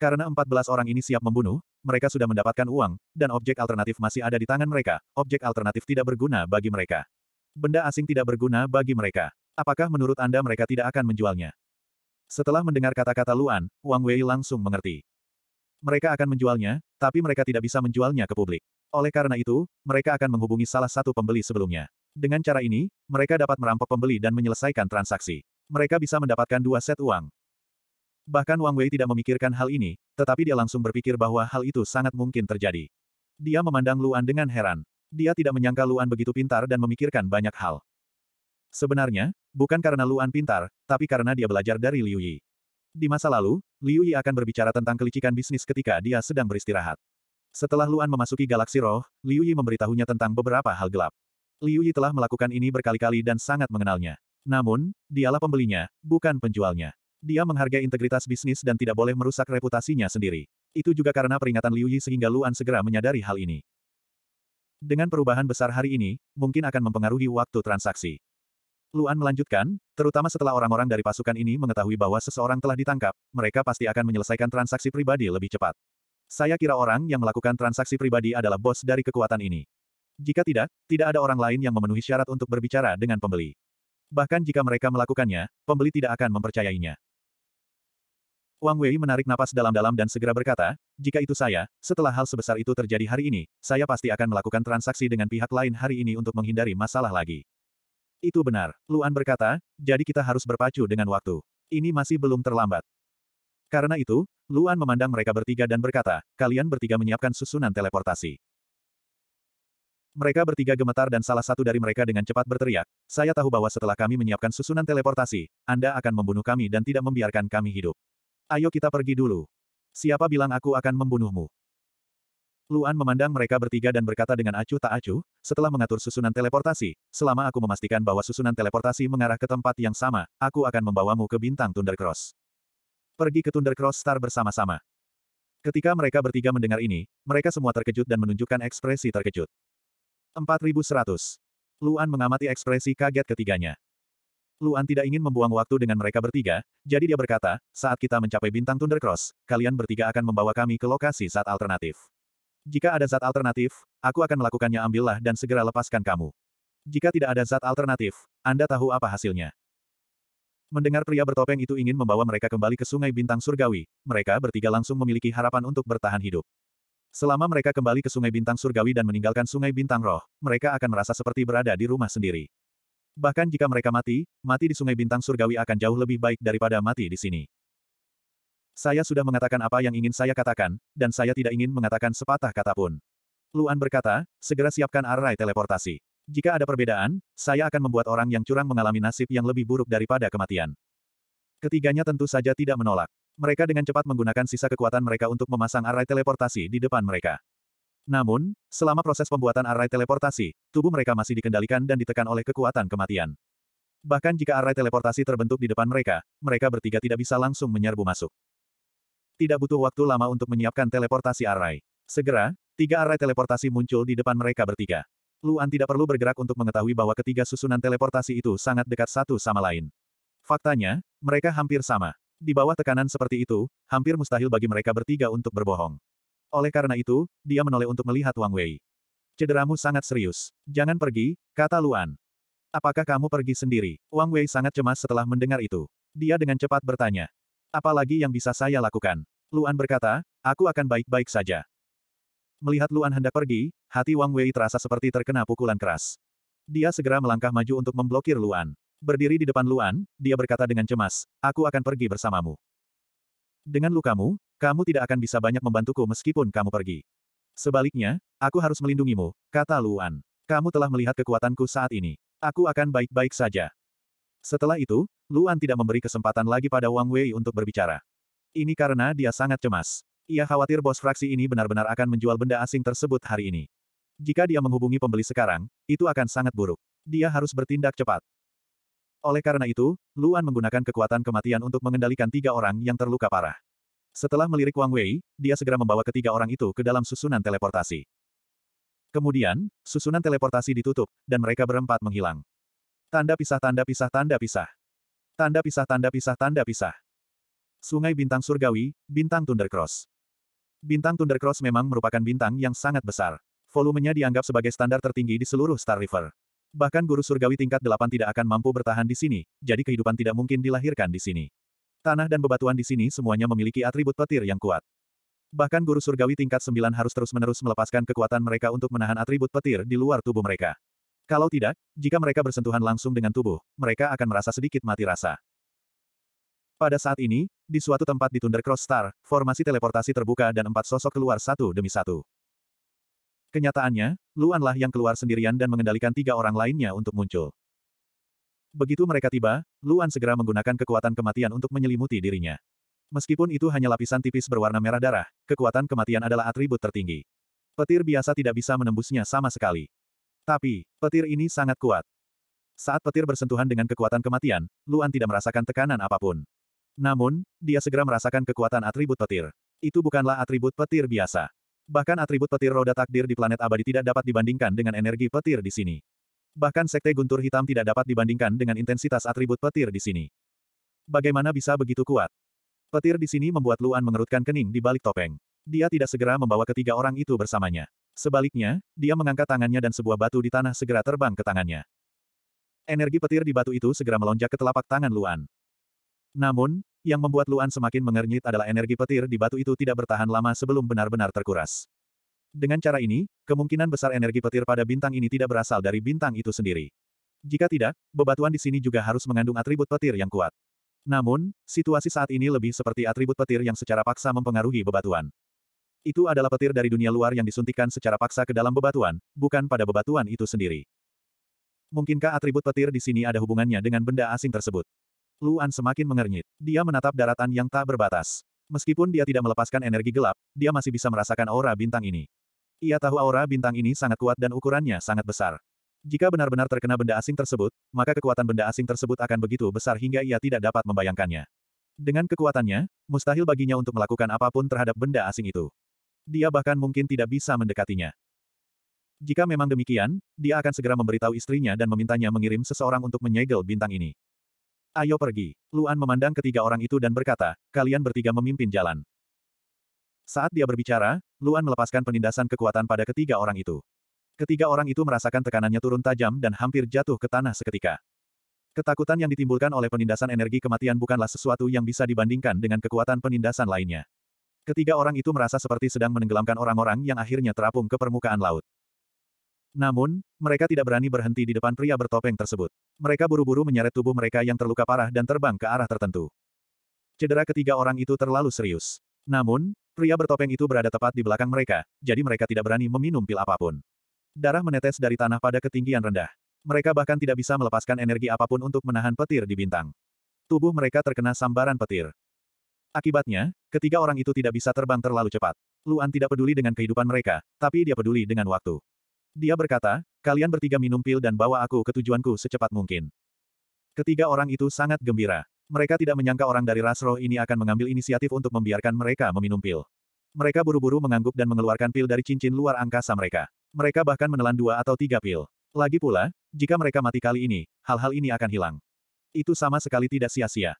Karena 14 orang ini siap membunuh, mereka sudah mendapatkan uang, dan objek alternatif masih ada di tangan mereka, objek alternatif tidak berguna bagi mereka. Benda asing tidak berguna bagi mereka. Apakah menurut Anda mereka tidak akan menjualnya? Setelah mendengar kata-kata Luan, Wang Wei langsung mengerti. Mereka akan menjualnya, tapi mereka tidak bisa menjualnya ke publik. Oleh karena itu, mereka akan menghubungi salah satu pembeli sebelumnya. Dengan cara ini, mereka dapat merampok pembeli dan menyelesaikan transaksi. Mereka bisa mendapatkan dua set uang. Bahkan Wang Wei tidak memikirkan hal ini, tetapi dia langsung berpikir bahwa hal itu sangat mungkin terjadi. Dia memandang Luan dengan heran. Dia tidak menyangka Luan begitu pintar dan memikirkan banyak hal. Sebenarnya, bukan karena Luan pintar, tapi karena dia belajar dari Liu Yi. Di masa lalu, Liu Yi akan berbicara tentang kelicikan bisnis ketika dia sedang beristirahat. Setelah Luan memasuki galaksi roh, Liu Yi memberitahunya tentang beberapa hal gelap. Liu Yi telah melakukan ini berkali-kali dan sangat mengenalnya. Namun, dialah pembelinya, bukan penjualnya. Dia menghargai integritas bisnis dan tidak boleh merusak reputasinya sendiri. Itu juga karena peringatan Liu Yi sehingga Luan segera menyadari hal ini. Dengan perubahan besar hari ini, mungkin akan mempengaruhi waktu transaksi. Luan melanjutkan, terutama setelah orang-orang dari pasukan ini mengetahui bahwa seseorang telah ditangkap, mereka pasti akan menyelesaikan transaksi pribadi lebih cepat. Saya kira orang yang melakukan transaksi pribadi adalah bos dari kekuatan ini. Jika tidak, tidak ada orang lain yang memenuhi syarat untuk berbicara dengan pembeli. Bahkan jika mereka melakukannya, pembeli tidak akan mempercayainya. Wang Wei menarik napas dalam-dalam dan segera berkata, jika itu saya, setelah hal sebesar itu terjadi hari ini, saya pasti akan melakukan transaksi dengan pihak lain hari ini untuk menghindari masalah lagi. Itu benar, Luan berkata, jadi kita harus berpacu dengan waktu. Ini masih belum terlambat. Karena itu, Luan memandang mereka bertiga dan berkata, kalian bertiga menyiapkan susunan teleportasi. Mereka bertiga gemetar dan salah satu dari mereka dengan cepat berteriak, saya tahu bahwa setelah kami menyiapkan susunan teleportasi, Anda akan membunuh kami dan tidak membiarkan kami hidup. Ayo kita pergi dulu. Siapa bilang aku akan membunuhmu? Luan memandang mereka bertiga dan berkata dengan acuh tak acuh, setelah mengatur susunan teleportasi, selama aku memastikan bahwa susunan teleportasi mengarah ke tempat yang sama, aku akan membawamu ke bintang Thunder Cross. Pergi ke Thunder Cross Star bersama-sama. Ketika mereka bertiga mendengar ini, mereka semua terkejut dan menunjukkan ekspresi terkejut. 4100. Luan mengamati ekspresi kaget ketiganya. Luan tidak ingin membuang waktu dengan mereka bertiga, jadi dia berkata, saat kita mencapai bintang Thunder Cross, kalian bertiga akan membawa kami ke lokasi saat alternatif. Jika ada zat alternatif, aku akan melakukannya ambillah dan segera lepaskan kamu. Jika tidak ada zat alternatif, Anda tahu apa hasilnya. Mendengar pria bertopeng itu ingin membawa mereka kembali ke Sungai Bintang Surgawi, mereka bertiga langsung memiliki harapan untuk bertahan hidup. Selama mereka kembali ke Sungai Bintang Surgawi dan meninggalkan Sungai Bintang Roh, mereka akan merasa seperti berada di rumah sendiri. Bahkan jika mereka mati, mati di Sungai Bintang Surgawi akan jauh lebih baik daripada mati di sini. Saya sudah mengatakan apa yang ingin saya katakan, dan saya tidak ingin mengatakan sepatah kata pun. Luan berkata, segera siapkan array teleportasi. Jika ada perbedaan, saya akan membuat orang yang curang mengalami nasib yang lebih buruk daripada kematian. Ketiganya tentu saja tidak menolak. Mereka dengan cepat menggunakan sisa kekuatan mereka untuk memasang array teleportasi di depan mereka. Namun, selama proses pembuatan array teleportasi, tubuh mereka masih dikendalikan dan ditekan oleh kekuatan kematian. Bahkan jika array teleportasi terbentuk di depan mereka, mereka bertiga tidak bisa langsung menyerbu masuk tidak butuh waktu lama untuk menyiapkan teleportasi array. Segera, tiga array teleportasi muncul di depan mereka bertiga. Luan tidak perlu bergerak untuk mengetahui bahwa ketiga susunan teleportasi itu sangat dekat satu sama lain. Faktanya, mereka hampir sama. Di bawah tekanan seperti itu, hampir mustahil bagi mereka bertiga untuk berbohong. Oleh karena itu, dia menoleh untuk melihat Wang Wei. Cederamu sangat serius. Jangan pergi, kata Luan. Apakah kamu pergi sendiri? Wang Wei sangat cemas setelah mendengar itu. Dia dengan cepat bertanya. Apalagi yang bisa saya lakukan? Luan berkata, aku akan baik-baik saja. Melihat Luan hendak pergi, hati Wang Wei terasa seperti terkena pukulan keras. Dia segera melangkah maju untuk memblokir Luan. Berdiri di depan Luan, dia berkata dengan cemas, aku akan pergi bersamamu. Dengan lukamu, kamu tidak akan bisa banyak membantuku meskipun kamu pergi. Sebaliknya, aku harus melindungimu, kata Luan. Kamu telah melihat kekuatanku saat ini. Aku akan baik-baik saja. Setelah itu, Luan tidak memberi kesempatan lagi pada Wang Wei untuk berbicara. Ini karena dia sangat cemas. Ia khawatir bos fraksi ini benar-benar akan menjual benda asing tersebut hari ini. Jika dia menghubungi pembeli sekarang, itu akan sangat buruk. Dia harus bertindak cepat. Oleh karena itu, Luan menggunakan kekuatan kematian untuk mengendalikan tiga orang yang terluka parah. Setelah melirik Wang Wei, dia segera membawa ketiga orang itu ke dalam susunan teleportasi. Kemudian, susunan teleportasi ditutup, dan mereka berempat menghilang. Tanda pisah tanda pisah tanda pisah. Tanda pisah tanda pisah tanda pisah. Sungai Bintang Surgawi, Bintang Thundercross. Bintang Thundercross memang merupakan bintang yang sangat besar. Volumenya dianggap sebagai standar tertinggi di seluruh Star River. Bahkan guru surgawi tingkat delapan tidak akan mampu bertahan di sini, jadi kehidupan tidak mungkin dilahirkan di sini. Tanah dan bebatuan di sini semuanya memiliki atribut petir yang kuat. Bahkan guru surgawi tingkat sembilan harus terus-menerus melepaskan kekuatan mereka untuk menahan atribut petir di luar tubuh mereka. Kalau tidak, jika mereka bersentuhan langsung dengan tubuh, mereka akan merasa sedikit mati rasa. Pada saat ini, di suatu tempat di Thunder Cross Star, formasi teleportasi terbuka dan empat sosok keluar satu demi satu. Kenyataannya, Luanlah yang keluar sendirian dan mengendalikan tiga orang lainnya untuk muncul. Begitu mereka tiba, Luan segera menggunakan kekuatan kematian untuk menyelimuti dirinya. Meskipun itu hanya lapisan tipis berwarna merah darah, kekuatan kematian adalah atribut tertinggi. Petir biasa tidak bisa menembusnya sama sekali. Tapi, petir ini sangat kuat. Saat petir bersentuhan dengan kekuatan kematian, Luan tidak merasakan tekanan apapun. Namun, dia segera merasakan kekuatan atribut petir. Itu bukanlah atribut petir biasa. Bahkan atribut petir roda takdir di planet abadi tidak dapat dibandingkan dengan energi petir di sini. Bahkan sekte guntur hitam tidak dapat dibandingkan dengan intensitas atribut petir di sini. Bagaimana bisa begitu kuat? Petir di sini membuat Luan mengerutkan kening di balik topeng. Dia tidak segera membawa ketiga orang itu bersamanya. Sebaliknya, dia mengangkat tangannya dan sebuah batu di tanah segera terbang ke tangannya. Energi petir di batu itu segera melonjak ke telapak tangan Luan. Namun, yang membuat Luan semakin mengernyit adalah energi petir di batu itu tidak bertahan lama sebelum benar-benar terkuras. Dengan cara ini, kemungkinan besar energi petir pada bintang ini tidak berasal dari bintang itu sendiri. Jika tidak, bebatuan di sini juga harus mengandung atribut petir yang kuat. Namun, situasi saat ini lebih seperti atribut petir yang secara paksa mempengaruhi bebatuan. Itu adalah petir dari dunia luar yang disuntikan secara paksa ke dalam bebatuan, bukan pada bebatuan itu sendiri. Mungkinkah atribut petir di sini ada hubungannya dengan benda asing tersebut? Luan semakin mengernyit. Dia menatap daratan yang tak berbatas. Meskipun dia tidak melepaskan energi gelap, dia masih bisa merasakan aura bintang ini. Ia tahu aura bintang ini sangat kuat dan ukurannya sangat besar. Jika benar-benar terkena benda asing tersebut, maka kekuatan benda asing tersebut akan begitu besar hingga ia tidak dapat membayangkannya. Dengan kekuatannya, mustahil baginya untuk melakukan apapun terhadap benda asing itu dia bahkan mungkin tidak bisa mendekatinya. Jika memang demikian, dia akan segera memberitahu istrinya dan memintanya mengirim seseorang untuk menyegel bintang ini. Ayo pergi. Luan memandang ketiga orang itu dan berkata, kalian bertiga memimpin jalan. Saat dia berbicara, Luan melepaskan penindasan kekuatan pada ketiga orang itu. Ketiga orang itu merasakan tekanannya turun tajam dan hampir jatuh ke tanah seketika. Ketakutan yang ditimbulkan oleh penindasan energi kematian bukanlah sesuatu yang bisa dibandingkan dengan kekuatan penindasan lainnya. Ketiga orang itu merasa seperti sedang menenggelamkan orang-orang yang akhirnya terapung ke permukaan laut. Namun, mereka tidak berani berhenti di depan pria bertopeng tersebut. Mereka buru-buru menyeret tubuh mereka yang terluka parah dan terbang ke arah tertentu. Cedera ketiga orang itu terlalu serius. Namun, pria bertopeng itu berada tepat di belakang mereka, jadi mereka tidak berani meminum pil apapun. Darah menetes dari tanah pada ketinggian rendah. Mereka bahkan tidak bisa melepaskan energi apapun untuk menahan petir di bintang. Tubuh mereka terkena sambaran petir. Akibatnya, ketiga orang itu tidak bisa terbang terlalu cepat. Luan tidak peduli dengan kehidupan mereka, tapi dia peduli dengan waktu. Dia berkata, kalian bertiga minum pil dan bawa aku ke tujuanku secepat mungkin. Ketiga orang itu sangat gembira. Mereka tidak menyangka orang dari ras ini akan mengambil inisiatif untuk membiarkan mereka meminum pil. Mereka buru-buru mengangguk dan mengeluarkan pil dari cincin luar angkasa mereka. Mereka bahkan menelan dua atau tiga pil. Lagi pula, jika mereka mati kali ini, hal-hal ini akan hilang. Itu sama sekali tidak sia-sia.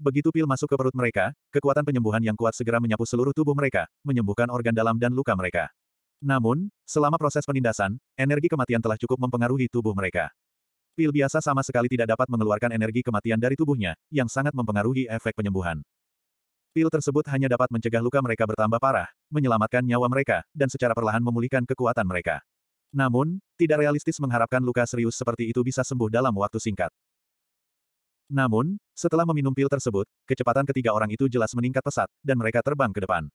Begitu pil masuk ke perut mereka, kekuatan penyembuhan yang kuat segera menyapu seluruh tubuh mereka, menyembuhkan organ dalam dan luka mereka. Namun, selama proses penindasan, energi kematian telah cukup mempengaruhi tubuh mereka. Pil biasa sama sekali tidak dapat mengeluarkan energi kematian dari tubuhnya, yang sangat mempengaruhi efek penyembuhan. Pil tersebut hanya dapat mencegah luka mereka bertambah parah, menyelamatkan nyawa mereka, dan secara perlahan memulihkan kekuatan mereka. Namun, tidak realistis mengharapkan luka serius seperti itu bisa sembuh dalam waktu singkat. Namun, setelah meminum pil tersebut, kecepatan ketiga orang itu jelas meningkat pesat, dan mereka terbang ke depan.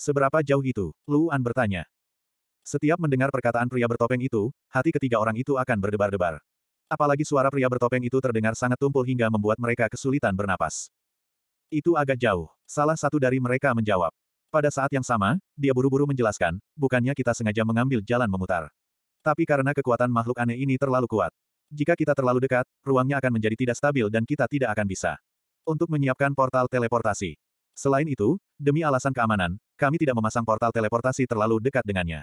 Seberapa jauh itu? Luan bertanya. Setiap mendengar perkataan pria bertopeng itu, hati ketiga orang itu akan berdebar-debar. Apalagi suara pria bertopeng itu terdengar sangat tumpul hingga membuat mereka kesulitan bernapas. Itu agak jauh. Salah satu dari mereka menjawab. Pada saat yang sama, dia buru-buru menjelaskan, bukannya kita sengaja mengambil jalan memutar. Tapi karena kekuatan makhluk aneh ini terlalu kuat, jika kita terlalu dekat, ruangnya akan menjadi tidak stabil dan kita tidak akan bisa. Untuk menyiapkan portal teleportasi. Selain itu, demi alasan keamanan, kami tidak memasang portal teleportasi terlalu dekat dengannya.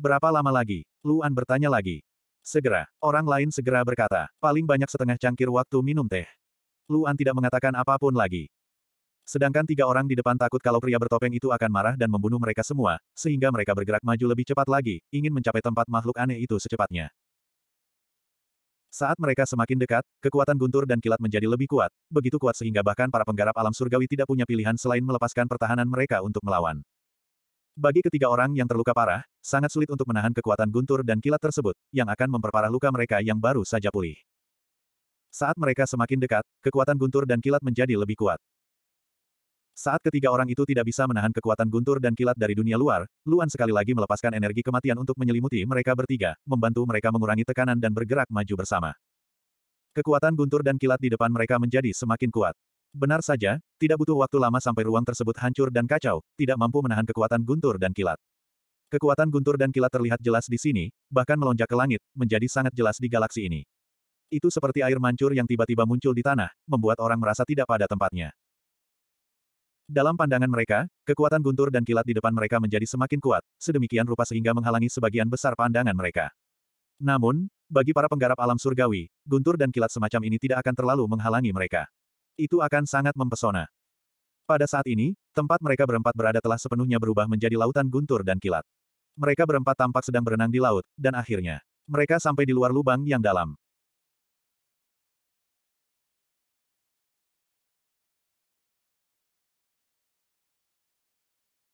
Berapa lama lagi? Luan bertanya lagi. Segera, orang lain segera berkata, paling banyak setengah cangkir waktu minum teh. Luan tidak mengatakan apapun lagi. Sedangkan tiga orang di depan takut kalau pria bertopeng itu akan marah dan membunuh mereka semua, sehingga mereka bergerak maju lebih cepat lagi, ingin mencapai tempat makhluk aneh itu secepatnya. Saat mereka semakin dekat, kekuatan guntur dan kilat menjadi lebih kuat, begitu kuat sehingga bahkan para penggarap alam surgawi tidak punya pilihan selain melepaskan pertahanan mereka untuk melawan. Bagi ketiga orang yang terluka parah, sangat sulit untuk menahan kekuatan guntur dan kilat tersebut, yang akan memperparah luka mereka yang baru saja pulih. Saat mereka semakin dekat, kekuatan guntur dan kilat menjadi lebih kuat. Saat ketiga orang itu tidak bisa menahan kekuatan guntur dan kilat dari dunia luar, Luan sekali lagi melepaskan energi kematian untuk menyelimuti mereka bertiga, membantu mereka mengurangi tekanan dan bergerak maju bersama. Kekuatan guntur dan kilat di depan mereka menjadi semakin kuat. Benar saja, tidak butuh waktu lama sampai ruang tersebut hancur dan kacau, tidak mampu menahan kekuatan guntur dan kilat. Kekuatan guntur dan kilat terlihat jelas di sini, bahkan melonjak ke langit, menjadi sangat jelas di galaksi ini. Itu seperti air mancur yang tiba-tiba muncul di tanah, membuat orang merasa tidak pada tempatnya. Dalam pandangan mereka, kekuatan guntur dan kilat di depan mereka menjadi semakin kuat, sedemikian rupa sehingga menghalangi sebagian besar pandangan mereka. Namun, bagi para penggarap alam surgawi, guntur dan kilat semacam ini tidak akan terlalu menghalangi mereka. Itu akan sangat mempesona. Pada saat ini, tempat mereka berempat berada telah sepenuhnya berubah menjadi lautan guntur dan kilat. Mereka berempat tampak sedang berenang di laut, dan akhirnya, mereka sampai di luar lubang yang dalam.